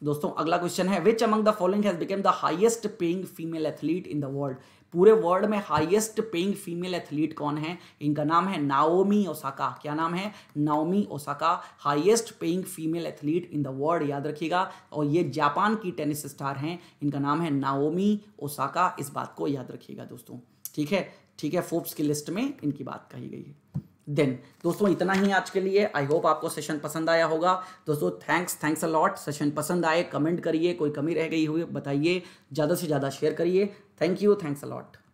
दोस्तों अगला क्वेश्चन है which among the following has become the highest paying female athlete in the world पूरे वर्ल्ड में हाईएस्ट पेइंग फीमेल एथलीट कौन है इनका नाम है नाओमी ओसाका क्या नाम है Naomi Osaka highest paying female athlete in the world याद रखिएगा और ये जापान की टेनिस स्टार हैं इनका नाम है नाओमी ओसाका इस बात को याद रखिएगा दोस्तों ठीक है ठीक है फोर्ब्स की लिस्ट में इनकी बात कही गई है दिन दोस्तों इतना ही आज के लिए आई होप आपको सेशन पसंद आया होगा दोस्तों थैंक्स थैंक्स अलॉट सेशन पसंद आए कमेंट करिए कोई कमी रह गई हुई बताइए ज़्यादा से ज़्यादा शेयर करिए थैंक यू थैंक्स अलॉट